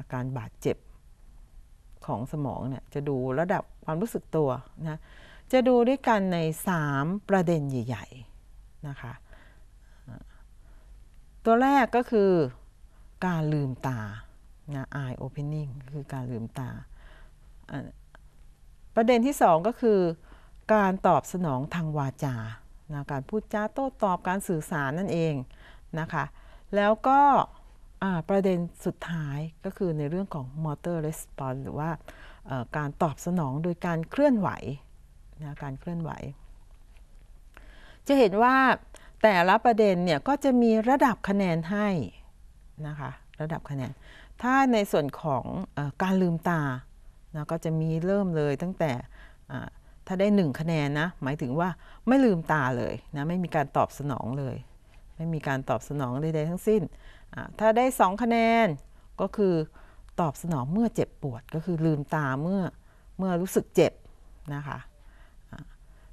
อาการบาดเจ็บของสมองเนี่ยจะดูระดับความรู้สึกตัวนะจะดูด้วยกันใน 3 ประเด็นใหญ่ๆนะคะ ตัวแรกก็คือการลืมตา นะ eye opening คือการลืมตา ประเด็นที่ 2 ก็คือการตอบสนองทางวาจานะการพูดจาโต้ตอบการสื่อสารนั่นเอง นะคะ แล้วก็ประเด็นสุดท้ายก็คือในเรื่องของ motor response หรือว่าการตอบสนองโดยการเคลื่อนไหวนะการเคลื่อนไหว จะเห็นว่าแต่ละประเด็นเนี่ยก็จะมีระดับคะแนนให้นะคะ ระดับคะแนน ถ้าในส่วนของอการลืมตานะก็จะมีเริ่มเลย ตั้งแต่ถ้าได้ 1 คะแนนนะหมายถึงว่าไม่ลืมตาเลยนะไม่มีการตอบสนองเลย ไม่มีการตอบสนองใดๆทั้งสิ้น ถ้าได้ 2 คะแนนก็คือตอบสนองเมื่อเจ็บปวด ก็คือลืมตาเมื่อเมื่อรู้สึกเจ็บนะคะ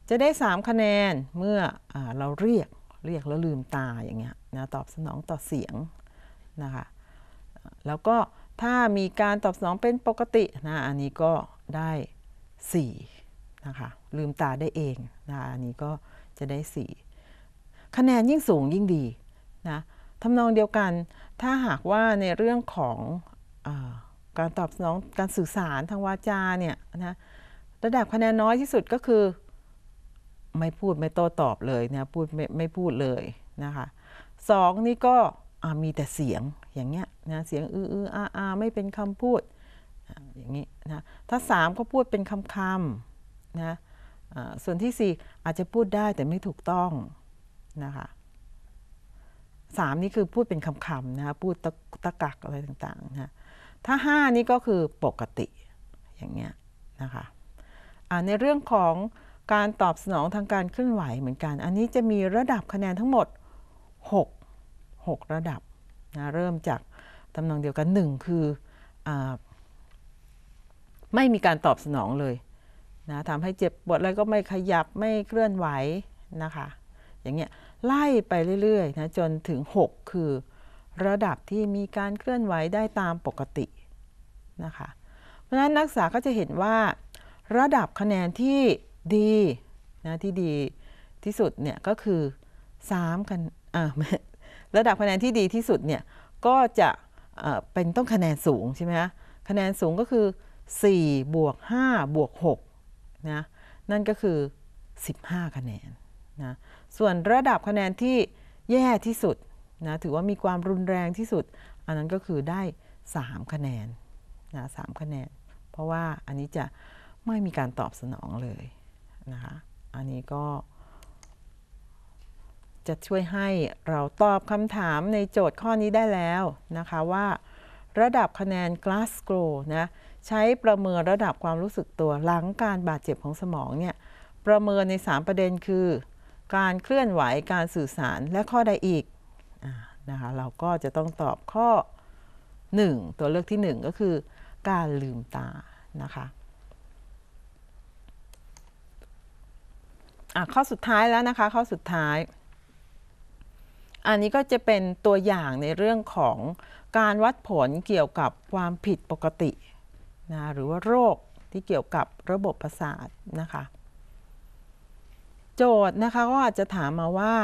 จะได้ 3 คะแนนเมื่ออเราเรียกเรียกแล้วลืมตาอย่างเงี้ยนะตอบสนองต่อเสียงนะคะแล้วก็ถ้ามีการตอบสนองเป็นปกตินะอันนี้ก็ได้4นะคะลืมตาได้เองนะอันนี้ก็จะได้ 4 คะแนนยิ่งสูงยิ่งดีนะทำนองเดียวกันถ้าหากว่าในเรื่องของอการตอบสนองการสื่อสารทางวาจาเนี่ยนะระดับคะแนนน้อยที่สุดก็คือไม่พูดไม่โต้ตอบเลยนะพูดไม่ไม่พูดเลยนะคะสองนี่ก็มีแต่เสียงอย่างเงี้ยนะเสียงอื้ออื้ออาอาไม่เป็นคำพูดอย่างนี้นะถ้าสามก็พูดเป็นคำคำนะส่วนที่สี่อาจจะพูดได้แต่ไม่ถูกต้องนะคะสามนี่คือพูดเป็นคำคำนะคะพูดตะตะกักอะไรต่างๆนะถ้าห้านี่ก็คือปกติ อย่างเงี้ยนะคะในเรื่องของการตอบสนองทางการเคลื่อนไหวเหมือนกัน อันนี้จะมีระดับคะแนนทั้งหมด 6 6 ระดับนะ เริ่มจากตำแหน่งเดียวกัน 1 คืออไม่มีการตอบสนองเลยนะทำให้เจ็บปวดอะไรก็ไม่ขยับไม่เคลื่อนไหวนะคะ อย่างเงี้ยไล่ไปเรื่อยๆนะจนถึง 6 คือ ระดับที่มีการเคลื่อนไหวได้ตามปกตินะคะ เพราะฉะนั้นนักศึกษาก็จะเห็นว่า ระดับคะแนนที่ดีนะที่ดีที่สุดเนี่ยก็คือ3คะแนนระดับคะแนนที่ดีที่สุดเนี่ยก็จะเป็นต้องคะแนนสูงใช่ไหมคะคะแนนสูงก็คือ4บวก5บวก6นะนั่นก็คือ 15 คะแนนนะส่วนระดับคะแนนที่แย่ที่สุดนะถือว่ามีความรุนแรงที่สุด อันนั้นก็คือได้ 3 คะแนนนะ3คะแนน เพราะว่าอันนี้จะไม่มีการตอบสนองเลยนะคะอันนี้ก็จะช่วยให้เราตอบคำถามในโจทย์ข้อนี้ได้แล้วนะคะว่าระดับคะแนน Glasgow นะใช้ประเมินระดับความรู้สึกตัวหลังการบาดเจ็บของสมองเนี่ยประเมินใน 3 ประเด็นคือการเคลื่อนไหวการสื่อสารและข้อใดอีกนะคะเราก็จะต้องตอบข้อ 1 ตัวเลือกที่ 1 ก็คือการลืมตานะคะอ่ะข้อสุดท้ายแล้วนะคะข้อสุดท้าย อันนี้ก็จะเป็นตัวอย่างในเรื่องของการวัดผลเกี่ยวกับความผิดปกตินะหรือว่าโรคที่เกี่ยวกับระบบประสาทนะคะโจทย์นะคะก็อาจจะถามมาว่า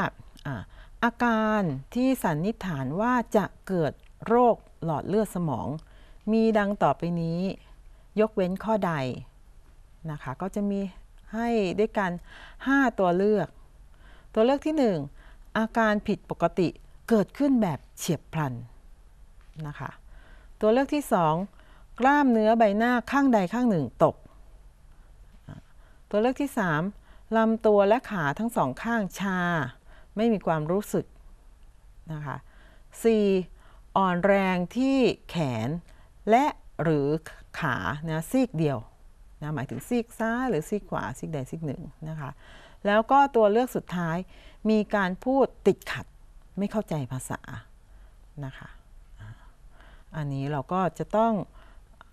อาอาการที่สันนิษฐานว่าจะเกิดโรคหลอดเลือดสมอง มีดังต่อไปนี้ยกเว้นข้อใดนะคะก็จะมีให้ด้วยกัน 5 ตัวเลือก ตัวเลือกที่ 1 อาการผิดปกติเกิดขึ้นแบบเฉียบพลันนะคะตัวเลือกที่ 2 กล้ามเนื้อใบหน้าข้างใดข้างหนึ่งตก ตัวเลือกที่ 3ลำตัวและขาทั้งสองข้างชา ไม่มีความรู้สึกนะคะ 4. อ่อนแรงที่แขนและหรือขาเนะซีกเดียวนะหมายถึงซีกซ้ายหรือซีกขวา ซีกใดซีกหนึ่งนะคะแล้วก็ตัวเลือกสุดท้ายมีการพูดติดขัดไม่เข้าใจภาษานะคะอันนี้เราก็จะต้อง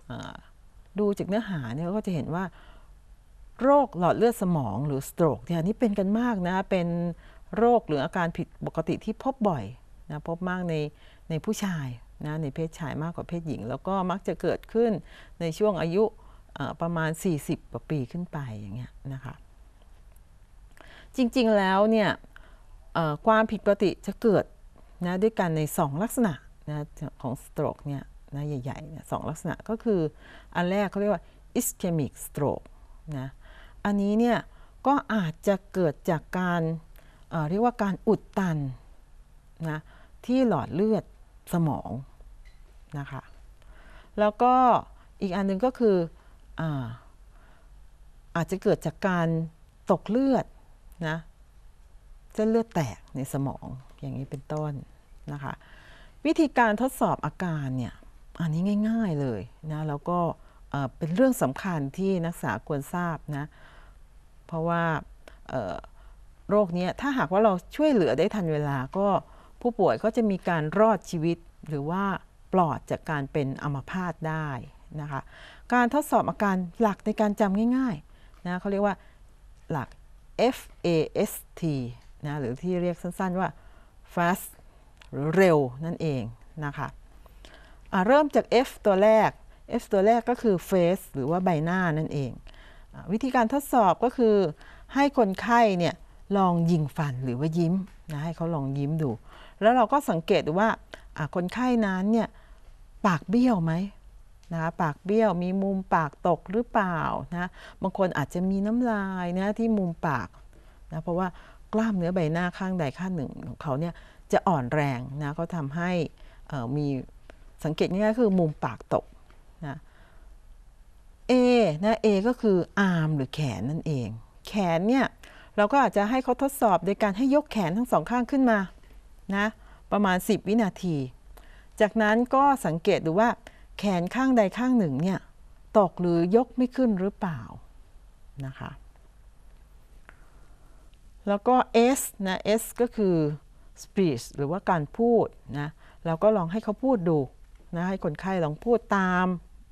อดูจากเนื้อหาเนี่ยก็จะเห็นว่าโรคหลอดเลือดสมองหรือสโตรกเนี่ยนี่เป็นกันมากนะเป็นโรคหรืออาการผิดปกติที่พบบ่อยนะพบมากในในผู้ชายนะในเพศชายมากกว่าเพศหญิง แล้วก็มักจะเกิดขึ้นในช่วงอายุประมาณ 40กว่าปีขึ้นไปอย่างเงี้ยนะคะจริง ๆ แล้วเนี่ยความผิดปกติจะเกิดนะด้วยกันใน 2 ลักษณะนะของสโตรกเนี่ยนะใหญ่ๆเนี่ยสลักษณะก็คืออันแรกเขาเรียกว่า ischemic stroke นะอันนี้เนี่ยก็อาจจะเกิดจากการเเรียกว่าการอุดตันนะที่หลอดเลือดสมองนะคะแล้วก็อีกอันนึงก็คืออาอาจจะเกิดจากการตกเลือดนะเส้นเลือดแตกในสมองอย่างนี้เป็นต้นนะคะวิธีการทดสอบอาการเนี่ยอันนี้ง่ายๆเลยนะแล้วก็เป็นเรื่องสำคัญที่นักศึกษาควรทราบนะเพราะว่าโรคนี้ถ้าหากว่าเราช่วยเหลือได้ทันเวลาก็ ผู้ป่วยก็จะมีการรอดชีวิตหรือว่าปลอดจากการเป็นอัมพาตได้นะคะการทดสอบอาการหลักในการจำง่ายๆนะเขาเรียกว่าหลัก FAST นะหรือที่เรียกสั้น ๆว่า fast หรือเร็ว นั่นเอง นะคะะเริ่มจาก F ตัวแรก F ตัวแรกก็คือ face หรือว่าใบหน้านั่นเอง วิธีการทดสอบก็คือ ให้คนไข้เนี่ยลองยิงฟันหรือว่ายิ้มนะให้เขาลองยิ้มดู แล้วเราก็สังเกตดูว่า คนไข้นั้นเนี่ยปากเบี้ยวไหมนะปากเบี้ยว มีมุมปากตกหรือเปล่านะบางคนอาจจะมีน้ำลายนะที่มุมปากนะเพราะว่ากล้ามเนื้อใบหน้าข้างใดข้างหนึ่งของเขาเนี่ยจะอ่อนแรงนะก็ทำให้มีสังเกตง่ายๆคือมุมปากตกนะเอนะเอก็คืออาร์มหรือแขนนั่นเอง แขนเนี่ยเราก็อาจจะให้เขาทดสอบโดยการให้ยกแขนทั้งสองข้างขึ้นมานะประมาณ 10 วินาที จากนั้นก็สังเกตดูว่าแขนข้างใดข้างหนึ่งเนี่ยตกหรือยกไม่ขึ้นหรือเปล่านะคะ แล้วก็ S นะ S ก็คือ speech หรือว่าการพูดนะ เราก็ลองให้เขาพูดดูนะ ให้คนไข้ลองพูดตาม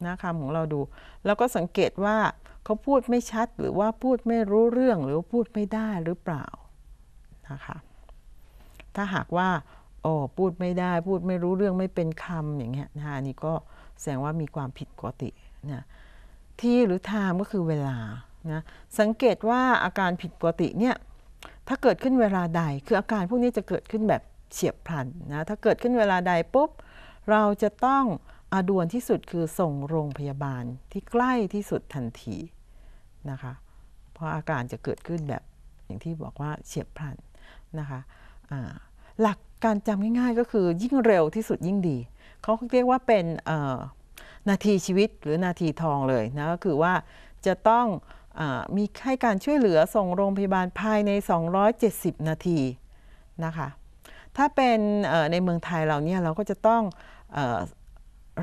นะคำของเราดู แล้วก็สังเกตว่าเขาพูดไม่ชัดหรือว่าพูดไม่รู้เรื่องหรือพูดไม่ได้หรือเปล่านะคะ ถ้าหากว่าโอ้พูดไม่ได้ พูดไม่รู้เรื่องไม่เป็นคำอย่างเงี้ยนะคะนี่ก็แสดงว่ามีความผิดปกตินะที่หรือททมก็คือเวลานะสังเกตว่าอาการผิดปกติเนี่ยถ้าเกิดขึ้นเวลาใดคืออาการพวกนี้จะเกิดขึ้นแบบเฉียบพลันนะถ้าเกิดขึ้นเวลาใด ปุ๊บ เราจะต้องอาด่วนที่สุดคือส่งโรงพยาบาลที่ใกล้ที่สุดทันทีนะคะเพราะอาการจะเกิดขึ้นแบบอย่างที่บอกว่าเฉียบพลันนะคะหลักการจำง่าย ๆ ก็คือยิ่งเร็วที่สุดยิ่งดีเขาเรียกว่าเป็นนาทีชีวิตหรือนาทีทองเลยนะก็คือว่าจะต้องอมีให้การช่วยเหลือส่งโรงพยาบาลภายใน 270 นาทีนะคะถ้าเป็นในเมืองไทยเราเนี่ยเราก็จะต้องเอ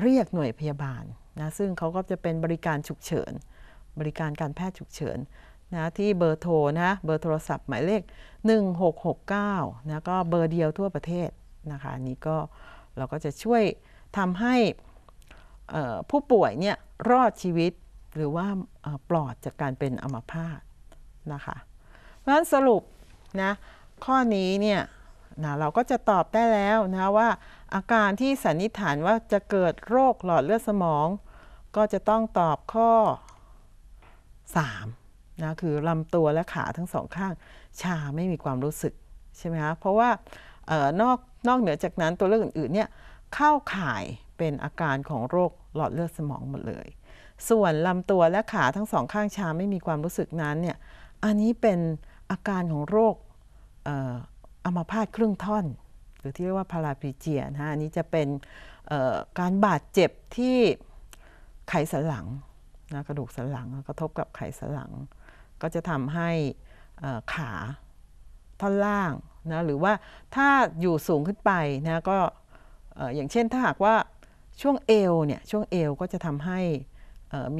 เรียกหน่วยพยาบาลนะซึ่งเขาก็จะเป็นบริการฉุกเฉินบริการการแพทย์ฉุกเฉินนะที่เบอร์โทรนะเบอร์โทรศัพท์หมายเลข 1669 นะก็เบอร์เดียวทั่วประเทศนะคะนี้ก็เราก็จะช่วยทำให้ผู้ป่วยเนี่ยรอดชีวิตหรือว่าปลอดจากการเป็นอัมพาตนะคะเพราะฉะนั้นสรุปนะข้อนี้เนี่ยนะเราก็จะตอบได้แล้วนะว่าอาการที่สันนิษฐานว่าจะเกิดโรคหลอดเลือดสมอง ก็จะต้องตอบข้อ3นะคือลำตัวและขาทั้งสองข้างชาไม่มีความรู้สึกใช่ไหมคะเพราะว่านอกนอกเหนือจากนั้นตัวเลือกอื่นๆเนี่ยเข้าข่ายเป็นอาการของโรคหลอดเลือดสมอง หมดเลย ส่วนลำตัวและขาทั้งสองข้างชาไม่มีความรู้สึกนั้นเนี่ย อันนี้เป็นอาการของโรคอัมพาตครึ่งท่อน หรือที่เรียกว่าพาราพิเจียนะะอันนี้จะเป็นการบาดเจ็บที่ไขสันหลังนะกระดูกสันหลังกระทบกับไขสันหลัง ก็จะทำให้ขาท่อนล่างนะหรือว่าถ้าอยู่สูงขึ้นไปนะก็อย่างเช่นถ้าหากว่าช่วงเอวเนี่ยช่วงเอวก็จะทำให้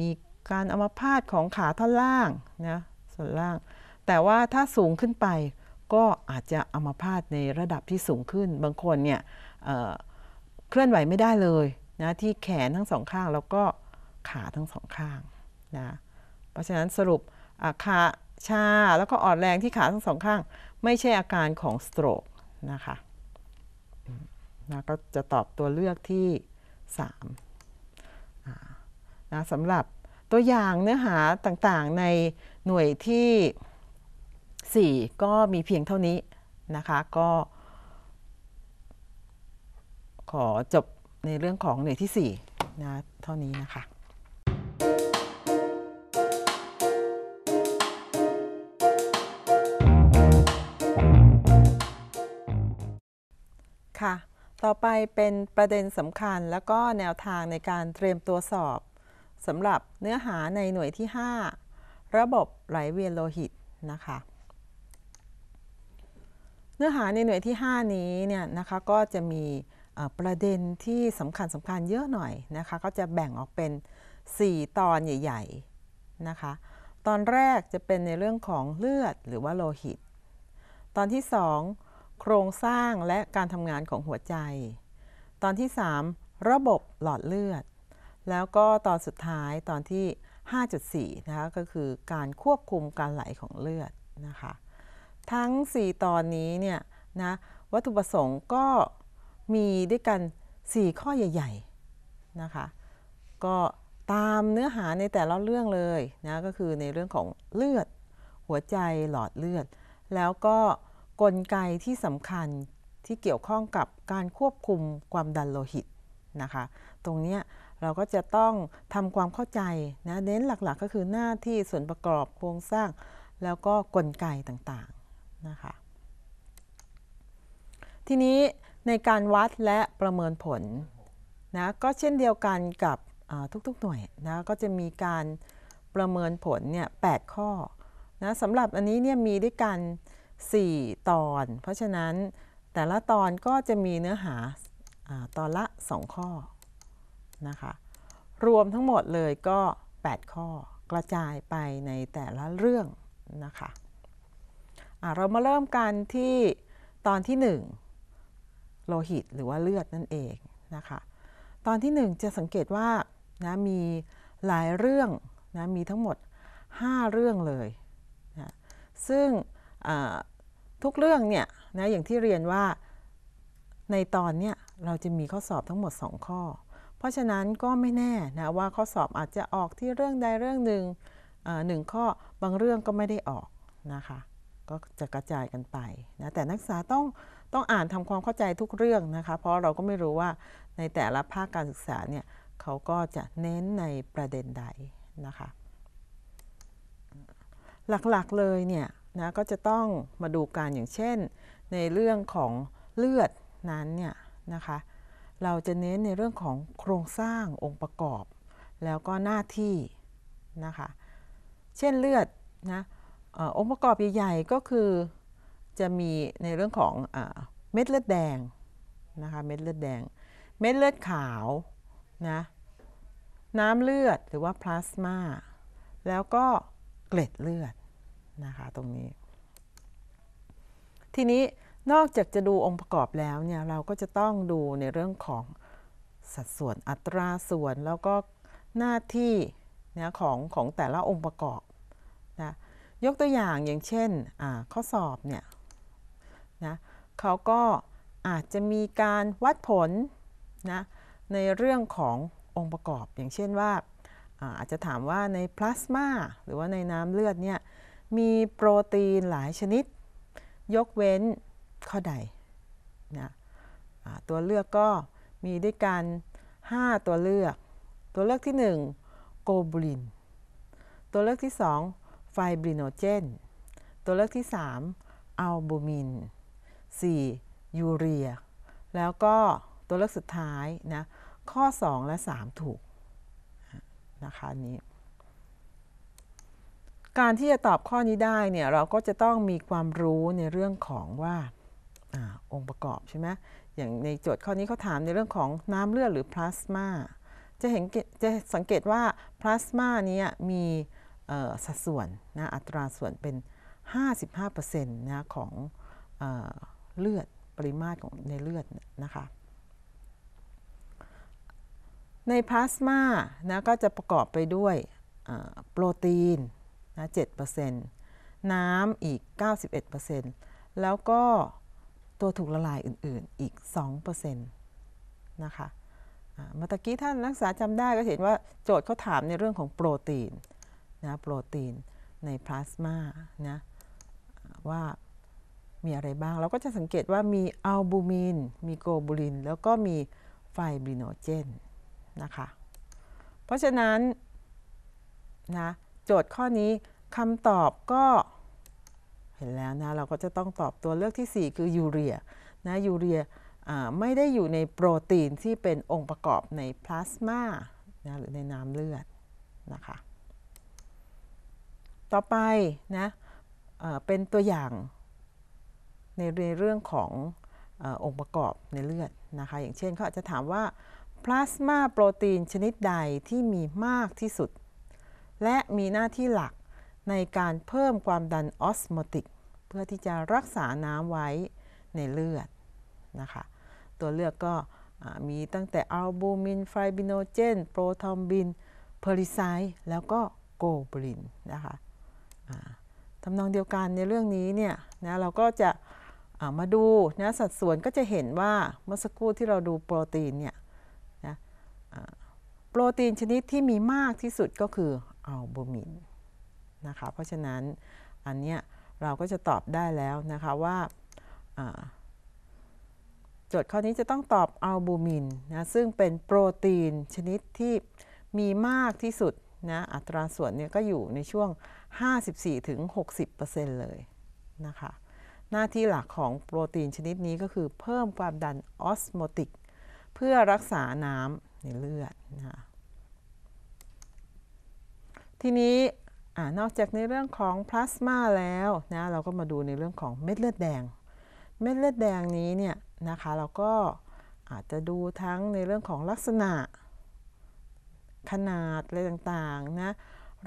มีการอัมาพาตของขาท่อนล่างนะส่วนล่าง แต่ว่าถ้าสูงขึ้นไปก็อาจจะอัมาพาตในระดับที่สูงขึ้น บางคนเนี่ยเเคลื่อนไหวไม่ได้เลยนะที่แขนทั้งสองข้างแล้วก็ขาทั้งสองข้างนะเพราะฉะนั้นสรุปขาชาแล้วก็อ่อนแรงที่ขาทั้งสองข้างไม่ใช่อาการของสโตรกนะคะนะก็จะตอบตัวเลือกที่3นะสำหรับตัวอย่างเนื้อหาต่างๆในหน่วยที่ 4 ก็มีเพียงเท่านี้นะคะ ก็ขอจบในเรื่องของหน่วยที่4นะเท่านี้นะคะค่ะต่อไปเป็นประเด็นสำคัญและก็แนวทางในการเตรียมตัวสอบสำหรับเนื้อหาในหน่วยที่ 5 ระบบไหลเวียนโลหิตนะคะเนื้อหาในหน่วยที่ 5 นี้เนี่ยนะคะก็จะมีประเด็นที่สำคัญสำคัญเยอะหน่อยนะคะก็จะแบ่งออกเป็น 4 ตอนใหญ่ๆนะคะตอนแรกจะเป็นในเรื่องของเลือดหรือว่าโลหิตตอนที่ 2โครงสร้างและการทำงานของหัวใจ ตอนที่ 3 ระบบหลอดเลือด แล้วก็ตอนสุดท้ายตอนที่ 5.4 นะคะก็คือการควบคุมการไหลของเลือดนะคะ ทั้ง 4 ตอนนี้เนี่ยนะ วัตถุประสงค์ก็มีด้วยกัน 4 ข้อใหญ่ๆนะคะ ก็ตามเนื้อหาในแต่ละเรื่องเลยนะ ก็คือในเรื่องของเลือด หัวใจ หลอดเลือด แล้วก็กลไกที่สำคัญที่เกี่ยวข้องกับการควบคุมความดันโลหิตนะคะตรงนี้เราก็จะต้องทำความเข้าใจนะเน้นหลัก ๆ ก็คือหน้าที่ส่วนประกอบโครงสร้างแล้วก็กลไกต่างๆนะคะทีนี้ในการวัดและประเมินผลนะก็เช่นเดียวกันกับทุกๆ หน่วยนะก็จะมีการประเมินผลเนี่ยแข้อนะสำหรับอันนี้เนี่ยมีด้วยกัน4 ตอน เพราะฉะนั้นแต่ละตอนก็จะมีเนื้อหาตอนละ 2 ข้อ นะคะ รวมทั้งหมดเลยก็ 8 ข้อกระจายไปในแต่ละเรื่องนะคะะเรามาเริ่มกันที่ตอนที่1โลหิตหรือว่าเลือดนั่นเองนะคะ ตอนที่ 1 จะสังเกตว่านะมีหลายเรื่องนะมีทั้งหมด 5 เรื่องเลยนะซึ่งทุกเรื่องเนี่ยนะอย่างที่เรียนว่า ในตอนเนี้ยเราจะมีข้อสอบทั้งหมด 2 ข้อ เพราะฉะนั้นก็ไม่แน่นะว่าข้อสอบอาจจะออกที่เรื่องใดเรื่องหนึ่งหนึ่งข้อบางเรื่องก็ไม่ได้ออกนะคะก็จะกระจายกันไปนะแต่นักศึกษาต้องต้องอ่านทำความเข้าใจทุกเรื่องนะคะเพราะเราก็ไม่รู้ว่าในแต่ละภาคการศึกษาเนี่ยเขาก็จะเน้นในประเด็นใดนะคะหลักๆเลยเนี่ยนะก็จะต้องมาดูการอย่างเช่น ในเรื่องของเลือดนั้นเนี่ยนะคะเราจะเน้นในเรื่องของโครงสร้างองค์ประกอบ แล้วก็หน้าที่นะคะเช่นเลือดนะองค์ประกอบใหญ่ๆก็คือจะมีในเรื่องของอเม็ดเลือดแดงนะคะเม็ดเลือดแดงเม็ดเลือดขาวนะน้ำเลือดหรือว่า พลาสมาแล้วก็เกล็ดเลือดนะคะ ตรงนี้ ทีนี้นอกจากจะดูองค์ประกอบแล้วเนี่ยเราก็จะต้องดูในเรื่องของสัดส่วนอัตราส่วน แล้วก็หน้าที่นะของของแต่ละองค์ประกอบ นะ ยกตัวอย่างอย่างเช่นข้อสอบเนี่ยนะเขาก็อาจจะมีการวัดผลนะในเรื่องขององค์ประกอบ อย่างเช่นว่าอาจจะถามว่าในพลาสมาหรือว่าในน้ำเลือดเนี่ยมีโปรตีนหลายชนิด ยกเว้นข้อใดนะตัวเลือกก็มีด้วยกัน 5 ตัวเลือก ตัวเลือกที่1โกบูลิน ตัวเลือกที่ 2ไฟบริโนเจน ตัวเลือกที่3อัลบูมิน 4. ยูเรีย แล้วก็ตัวเลือกสุดท้ายนะข้อ 2 และ 3 ถูก นะคะนี้การที่จะตอบข้อนี้ได้เนี่ยเราก็จะต้องมีความรู้ในเรื่องของว่าอองค์ประกอบใช่ไหมอย่างในโจทย์ข้อนี้เขาถามในเรื่องของน้ำเลือดหรือพลาสมา จะเห็นจะสังเกตว่า พลาสมานี้มีสัดส่วนนะอัตราส่วนเป็น 55%นะของเอเลือดปริมาตรของในเลือดนะคะ ในพลาสมานะก็จะประกอบไปด้วยโปรตีนนะ7%น้ำอีก 91%แล้วก็ตัวถูกละลายอื่นๆอีก2%นะคะเมื่อกี้ท่านนักศึกษาจำได้ก็เห็นว่าโจทย์เขาถามในเรื่องของโปรตีนนะโปรตีนในพลาสมานะว่ามีอะไรบ้างเราก็จะสังเกตว่ามีอัลบูมินมีโกบูลิน แล้วก็มีไฟบริโนเจนนะคะเพราะฉะนั้นนะโจทย์ข้อนี้คำตอบก็ เห็นแล้วนะ เราก็จะต้องตอบตัวเลือกที่ 4 คือยูเรียนะยูเรียไม่ได้อยู่ในโปรตีนที่เป็นองค์ประกอบในพลาสมานะหรือในน้ำเลือดนะคะต่อไปนะเป็นตัวอย่าง ในเรื่องขององค์ประกอบในเลือดนะคะอย่างเช่นเขาอาจจะถามว่าพลาสมาโปรตีนชนิดใดที่มีมากที่สุดและมีหน้าที่หลักในการเพิ่มความดันออสโมติกเพื่อที่จะรักษาน้ำไว้ในเลือดนะคะตัวเลือกก็มีตั้งแต่อัลบูมินไฟบิโนเจนโปรทอมบินเพอริไซแล้วก็โกบลินนะคะทำนองเดียวกันในเรื่องนี้เนี่ยนะเราก็จะมาดูนะสัดส่วนก็จะเห็นว่าเมื่อสักครู่ที่เราดูโปรตีนเนี่ยนะโปรตีนชนิดที่มีมากที่สุดก็คืออัลบูมินนะคะเพราะฉะนั้นอันเนี้ยเราก็จะตอบได้แล้วนะคะว่า โจทย์ข้อนี้จะต้องตอบอัลบูมินนะซึ่งเป็นโปรตีนชนิดที่มีมากที่สุดนะอัตราส่วนเนี่ยก็อยู่ในช่วง 54-60%เลยนะคะหน้าที่หลักของโปรตีนชนิดนี้ก็คือเพิ่มความดันออสโมติกเพื่อรักษาน้ำในเลือดนะคะทีนี้อนอกจากในเรื่องของพลาสมาแล้วนะ เราก็มาดูในเรื่องของเม็ดเลือดแดง เม็ดเลือดแดงนี้เนี่ยนะคะ เราก็อาจจะดูทั้งในเรื่องของลักษณะ ขนาดอะไรต่างๆนะ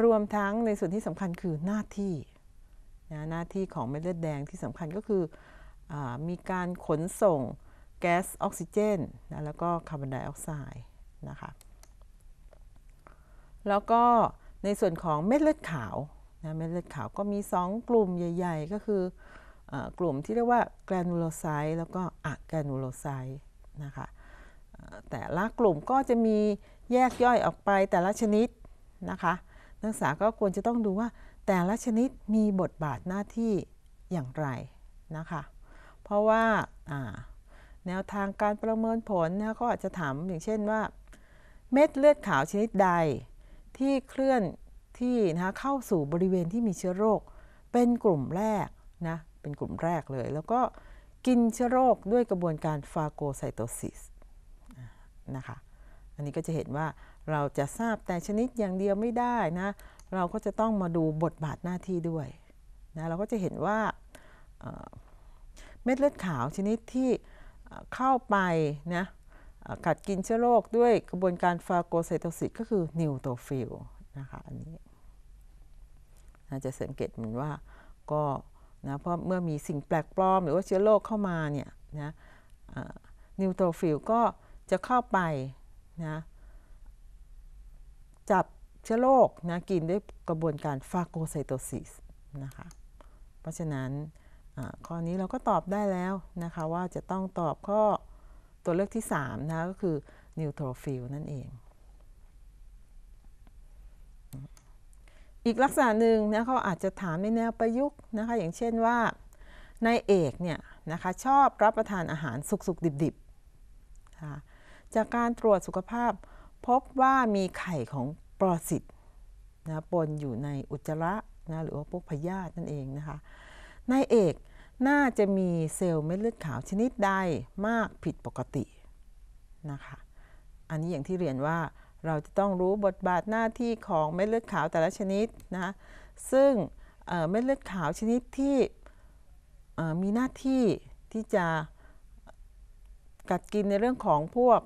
รวมทั้งในส่วนที่สำคัญคือหน้าที่นะหน้าที่ของเม็ดเลือดแดงที่สำคัญก็คืออมีการขนส่งแก๊สออกซิเจนนะแล้วก็คาร์บอนไดออกไซด์นะคะ แล้วก็ในส่วนของเม็ดเลือดขาวนะเม็ดเลือดขาวก็มี 2 กลุ่มใหญ่ๆ ก็คือกลุ่มที่เรียกว่าแกรนูโลไซต์แล้วก็อะแกรนูโลไซต์นะคะแต่ละกลุ่มก็จะมีแยกย่อยออกไปแต่ละชนิดนะคะ นักศึกษาก็ควรจะต้องดูว่าแต่ละชนิดมีบทบาทหน้าที่อย่างไรนะคะ เพราะว่าแนวทางการประเมินผลนะก็อาจจะถามอย่างเช่นว่าเม็ดเลือดขาวชนิดใดที่เคลื่อนที่นะเข้าสู่บริเวณที่มีเชื้อโรคเป็นกลุ่มแรกนะเป็นกลุ่มแรกเลย แล้วก็กินเชื้อโรคด้วยกระบวนการฟาโกไซโตซิสนะคะอันนี้ก็จะเห็นว่าเราจะทราบแต่ชนิดอย่างเดียวไม่ได้นะ เราก็จะต้องมาดูบทบาทหน้าที่ด้วยนะเราก็จะเห็นว่าเม็ดเลือดขาวชนิดที่เข้าไปนะกัดกินเชื้อโรคด้วยกระบวนการฟาโกไซโตซิสก็คือนิวโตฟิลนะคะอันนี้นจะสังเกตเหมือนว่าก็นะเพราะเมื่อมีสิ่งแปลกปลอมหรือว่าเชื้อโรคเข้ามาเนี่ยนะนิวโตฟิลก็จะเข้าไปนะจับเชื้อโรคนะกินด้วยกระบวนการฟาโกไซโตซิสนะคะเพราะฉะนั้นข้อนี้เราก็ตอบได้แล้วนะคะว่าจะต้องตอบข้อตัวเลือกที่3นะก็คือนิวโทรฟิลนั่นเอง อีกลักษณะหนึ่งนะเขาอาจจะถามในแนวประยุกต์นะคะอย่างเช่นว่านายเอกเนี่ยนะคะชอบรับประทานอาหารสุกๆ ดิบๆ จากการตรวจสุขภาพพบว่ามีไข่ของปรสิตนะปนอยู่ในอุจจาระนะหรือว่าพวกพยาธินั่นเองนะคะนายเอกน่าจะมีเซลล์เม็ดเลือดขาวชนิดใดมากผิดปกตินะคะอันนี้อย่างที่เรียนว่าเราจะต้องรู้บทบาทหน้าที่ของเม็ดเลือดขาวแต่ละชนิดนะซึ่งเม็ดเลือดขาวชนิดที่มีหน้าที่ที่จะกัดกินในเรื่องของพวก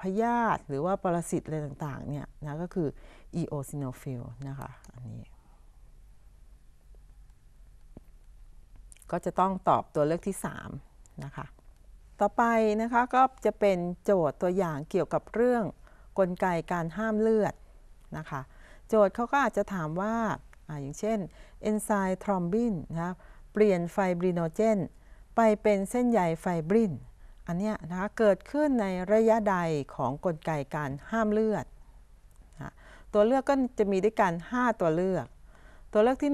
พยาธิหรือว่าปรสิตอะไรต่างๆเนี่ยนะก็คืออีโอซิ p h ฟิลนะคะอันนี้ก็จะต้องตอบตัวเลือกที่3นะคะ ต่อไปนะคะก็จะเป็นโจทย์ตัวอย่างเกี่ยวกับเรื่อง กลไกการห้ามเลือดนะคะโจทย์เขาก็อาจจะถามว่าออย่างเช่นเอนไซม์ทรอมบินนะเปลี่ยนไฟบริโนเจนไปเป็นเส้นใยไฟบรินอันนี้นะคะเกิดขึ้นในระยะใดของกลไกการห้ามเลือดนะตัวเลือกก็จะมีด้วยกัน 5 ตัวเลือก ตัวเลือกที่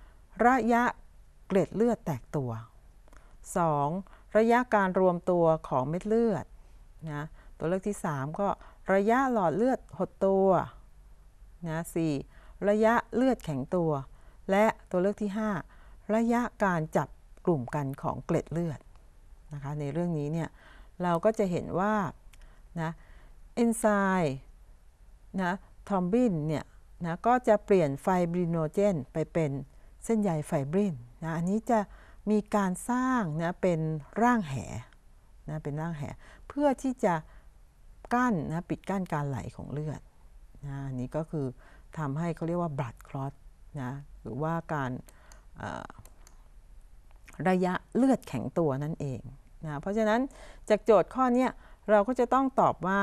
1 ระยะเกล็ดเลือดแตกตัว 2. ระยะการรวมตัวของเม็ดเลือดนะตัวเลือกที่3ก็ระยะหลอดเลือดหดตัวนะสระยะเลือดแข็งตัว และตัวเลือกที่ 5 ระยะการจับกลุ่มกันของเกล็ดเลือดนะคะในเรื่องนี้เนี่ยเราก็จะเห็นว่านะเอนไซม์นะทอมบินเนี่ยนะก็จะเปลี่ยนไฟบริโนเจนไปเป็นเส้นใยไฟบรินนะอันนี้จะมีการสร้างนะเป็นร่างแหนะเป็นร่างแหเพื่อที่จะกั้นนะปิดกั้นการไหลของเลือดนะอันนี้ก็คือทำให้เขาเรียกว่าบลัดคลอสนะหรือว่าการระยะเลือดแข็งตัวนั่นเองนะเพราะฉะนั้นจากโจทย์ข้อนี้เราก็จะต้องตอบว่า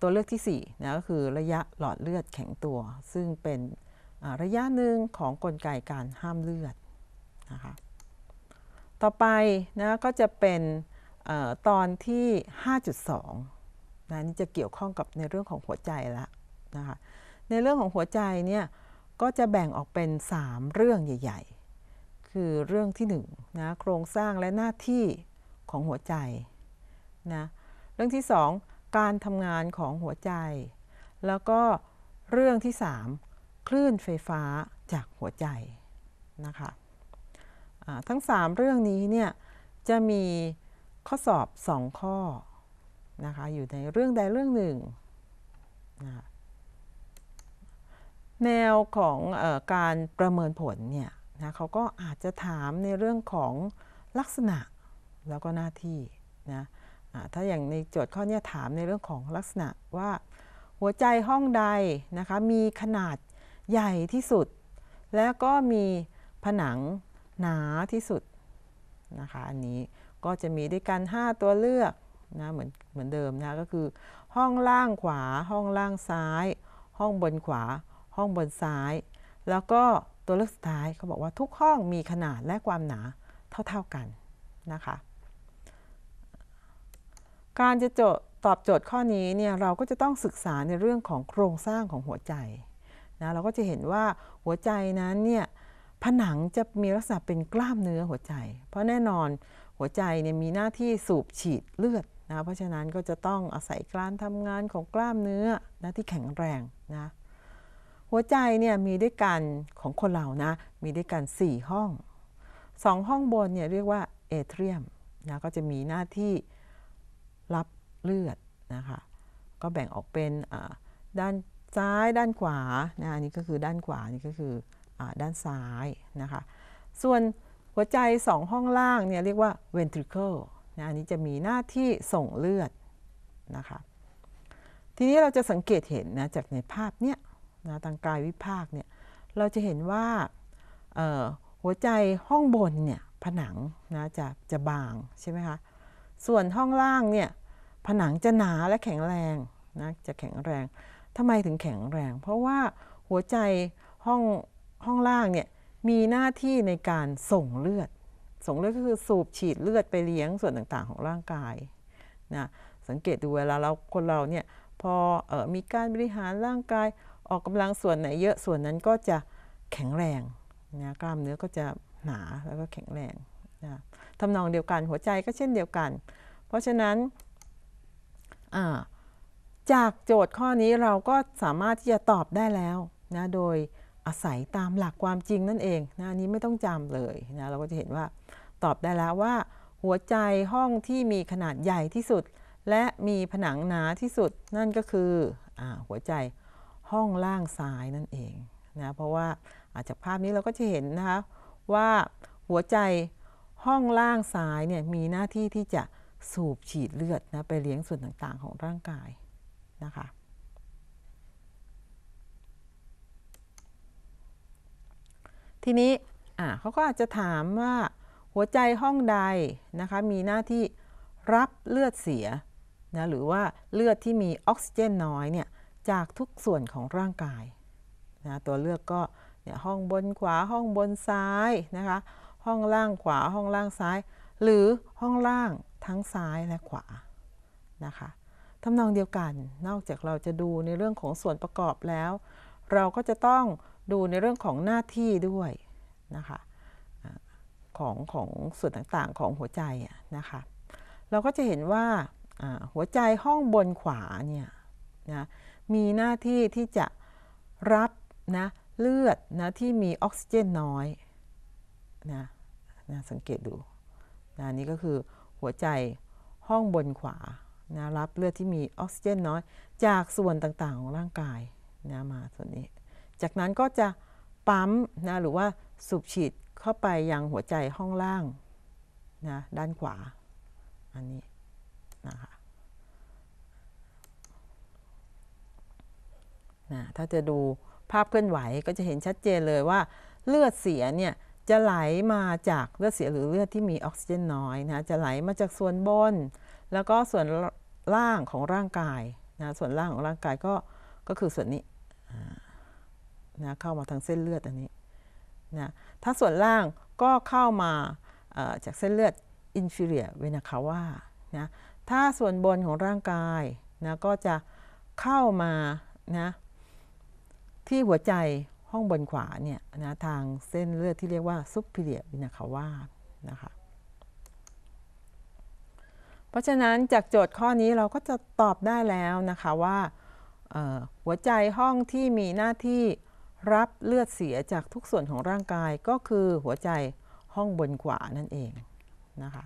ตัวเลือกที่4นะก็คือ ระยะหลอดเลือดแข็งตัว ซึ่งเป็นระยะหนึ่งของกลไกการห้ามเลือดนะคะต่อไปนะก็จะเป็นออตอนที่ 5.2นะนี่จะเกี่ยวข้องกับในเรื่องของหัวใจละนะคะในเรื่องของหัวใจเนี่ยก็จะแบ่งออกเป็น 3 เรื่องใหญ่ ๆ คือเรื่องที่1นะโครงสร้างและหน้าที่ของหัวใจนะเรื่องที่ 2 การทำงานของหัวใจ แล้วก็เรื่องที่ 3 คลื่นไฟฟ้าจากหัวใจนะคะทั้ง 3 เรื่องนี้เนี่ยจะมีข้อสอบ 2 ข้อนะคะอยู่ในเรื่องใดเรื่องหนึ่งนะแนวของออการประเมินผลเนี่ยนะเขาก็อาจจะถามในเรื่องของลักษณะแล้วก็หน้าที่นะถ้าอย่างในโจทย์ข้อนี้ถามในเรื่องของลักษณะว่า หัวใจห้องใดนะคะมีขนาดใหญ่ที่สุด และก็มีผนังหนาที่สุดนะคะอันนี้ก็จะมีด้วยกัน 5 ตัวเลือกนะเหมือนเหมือนเดิมนะก็คือ ห้องล่างขวาห้องล่างซ้าย ห้องบนขวา ห้องบนซ้าย แล้วก็ตัวเลือกสุดท้ายเขาบอกว่าทุกห้องมีขนาดและความหนาเท่าๆกันนะคะ การจะโจตอบโจทย์ข้อนี้เนี่ยเราก็จะต้องศึกษาในเรื่องของโครงสร้างของหัวใจนะเราก็จะเห็นว่าหัวใจนั้นเนี่ยผนังจะมีลักษณะเป็นกล้ามเนื้อหัวใจ เพราะแน่นอนหัวใจเนี่ยมีหน้าที่สูบฉีดเลือดนะ เพราะฉะนั้นก็จะต้องอาศัยการทำงานของกล้ามเนื้อนะที่แข็งแรงนะหัวใจเนี่ยมีด้วยกันของคนเรานะมีด้วยกัน 4 ห้อง 2 ห้องบนเนี่ยเรียกว่าเอเทรียมนะก็จะมีหน้าที่รับเลือดนะคะก็แบ่งออกเป็นด้านซ้ายด้านขวานะอันนี้ก็คือด้านขวานี่ก็คือด้านซ้ายนะคะ ส่วนหัวใจสองห้องล่างเนี่ยเรียกว่า ventricle นะอันนี้จะมีหน้าที่ส่งเลือดนะคะ ทีนี้เราจะสังเกตเห็นนะจากในภาพเนี่ยนะทางกายวิภาคเนี่ย เราจะเห็นว่าหัวใจห้องบนเนี่ยผนังนะจะจะบางใช่ไหมคะ ส่วนห้องล่างเนี่ยผนังจะหนาและแข็งแรงนะจะแข็งแรง ทำไมถึงแข็งแรง เพราะว่าหัวใจห้องห้องล่างเนี่ยมีหน้าที่ในการส่งเลือด ส่งเลือดก็คือสูบฉีดเลือดไปเลี้ยงส่วนต่างๆ ของร่างกายนะสังเกตดูเวลาเราคนเราเนี่ยพอออมีการบริหารร่างกายออกกำลังส่วนไหนเยอะส่วนนั้นก็จะแข็งแรงนะกล้ามเนื้อก็จะหนาแล้วก็แข็งแรงนะทำนองเดียวกันหัวใจก็เช่นเดียวกัน เพราะฉะนั้นจากโจทย์ข้อนี้เราก็สามารถที่จะตอบได้แล้วนะโดยอาศัยตามหลักความจริงนั่นเองนะอันนี้ไม่ต้องจำเลยนะเราก็จะเห็นว่าตอบได้แล้วว่าหัวใจห้องที่มีขนาดใหญ่ที่สุด และมีผนังหนาที่สุด นั่นก็คืออหัวใจห้องล่างซ้ายนั่นเองนะเพราะว่าาจากภาพนี้เราก็จะเห็นนะคะว่าหัวใจห้องล่างซ้ายเนี่ยมีหน้าที่ที่จะสูบฉีดเลือดนะไปเลี้ยงส่วนต่าง ๆ ของร่างกายนะคะทีนี้ เขาก็อาจจะถามว่าหัวใจห้องใดนะคะมีหน้าที่รับเลือดเสียนะหรือว่าเลือดที่มีออกซิเจนน้อยเนี่ยจากทุกส่วนของร่างกายนะตัวเลือกก็เนี่ยห้องบนขวาห้องบนซ้ายนะคะห้องล่างขวา ห้องล่างซ้าย หรือห้องล่างทั้งซ้ายและขวานะคะทำนองเดียวกันนอกจากเราจะดูในเรื่องของส่วนประกอบแล้ว เราก็จะต้องดูในเรื่องของหน้าที่ด้วยนะคะของของส่วนต่างๆของหัวใจนะคะเราก็จะเห็นว่าหัวใจห้องบนขวาเนี่ยนะมีหน้าที่ที่จะรับนะเลือดนะที่มีออกซิเจนน้อยนะนะสังเกตดูนะนี่ก็คือหัวใจห้องบนขวานะรับเลือดที่มีออกซิเจนน้อยจากส่วนต่าง ๆ ของร่างกายนะมาส่วนนี้จากนั้นก็จะปั๊มนะหรือว่าสูบฉีดเข้าไปยังหัวใจห้องล่างนะด้านขวาอันนี้นะคะนะถ้าจะดูภาพเคลื่อนไหวก็จะเห็นชัดเจนเลยว่าเลือดเสียเนี่ยจะไหลมาจากเลือดเสียหรือเลือดที่มีออกซิเจนน้อยนะจะไหลมาจากส่วนบน แล้วก็ส่วนล่างของร่างกายนะส่วนล่างของร่างกายก็ก็คือส่วนนี้นะเข้ามาทางเส้นเลือดอันนี้นะถ้าส่วนล่างก็เข้ามาจากเส้นเลือด inferior vena cava นะถ้าส่วนบนของร่างกายนะก็จะเข้ามานะที่หัวใจห้องบนขวาเนี่ยนะทางเส้นเลือดที่เรียกว่า superior vena cava นะคะเพราะฉะนั้นจากโจทย์ข้อนี้เราก็จะตอบได้แล้วนะคะว่าหัวใจห้องที่มีหน้าที่รับเลือดเสียจากทุกส่วนของร่างกายก็คือหัวใจห้องบนขวานั่นเองนะคะ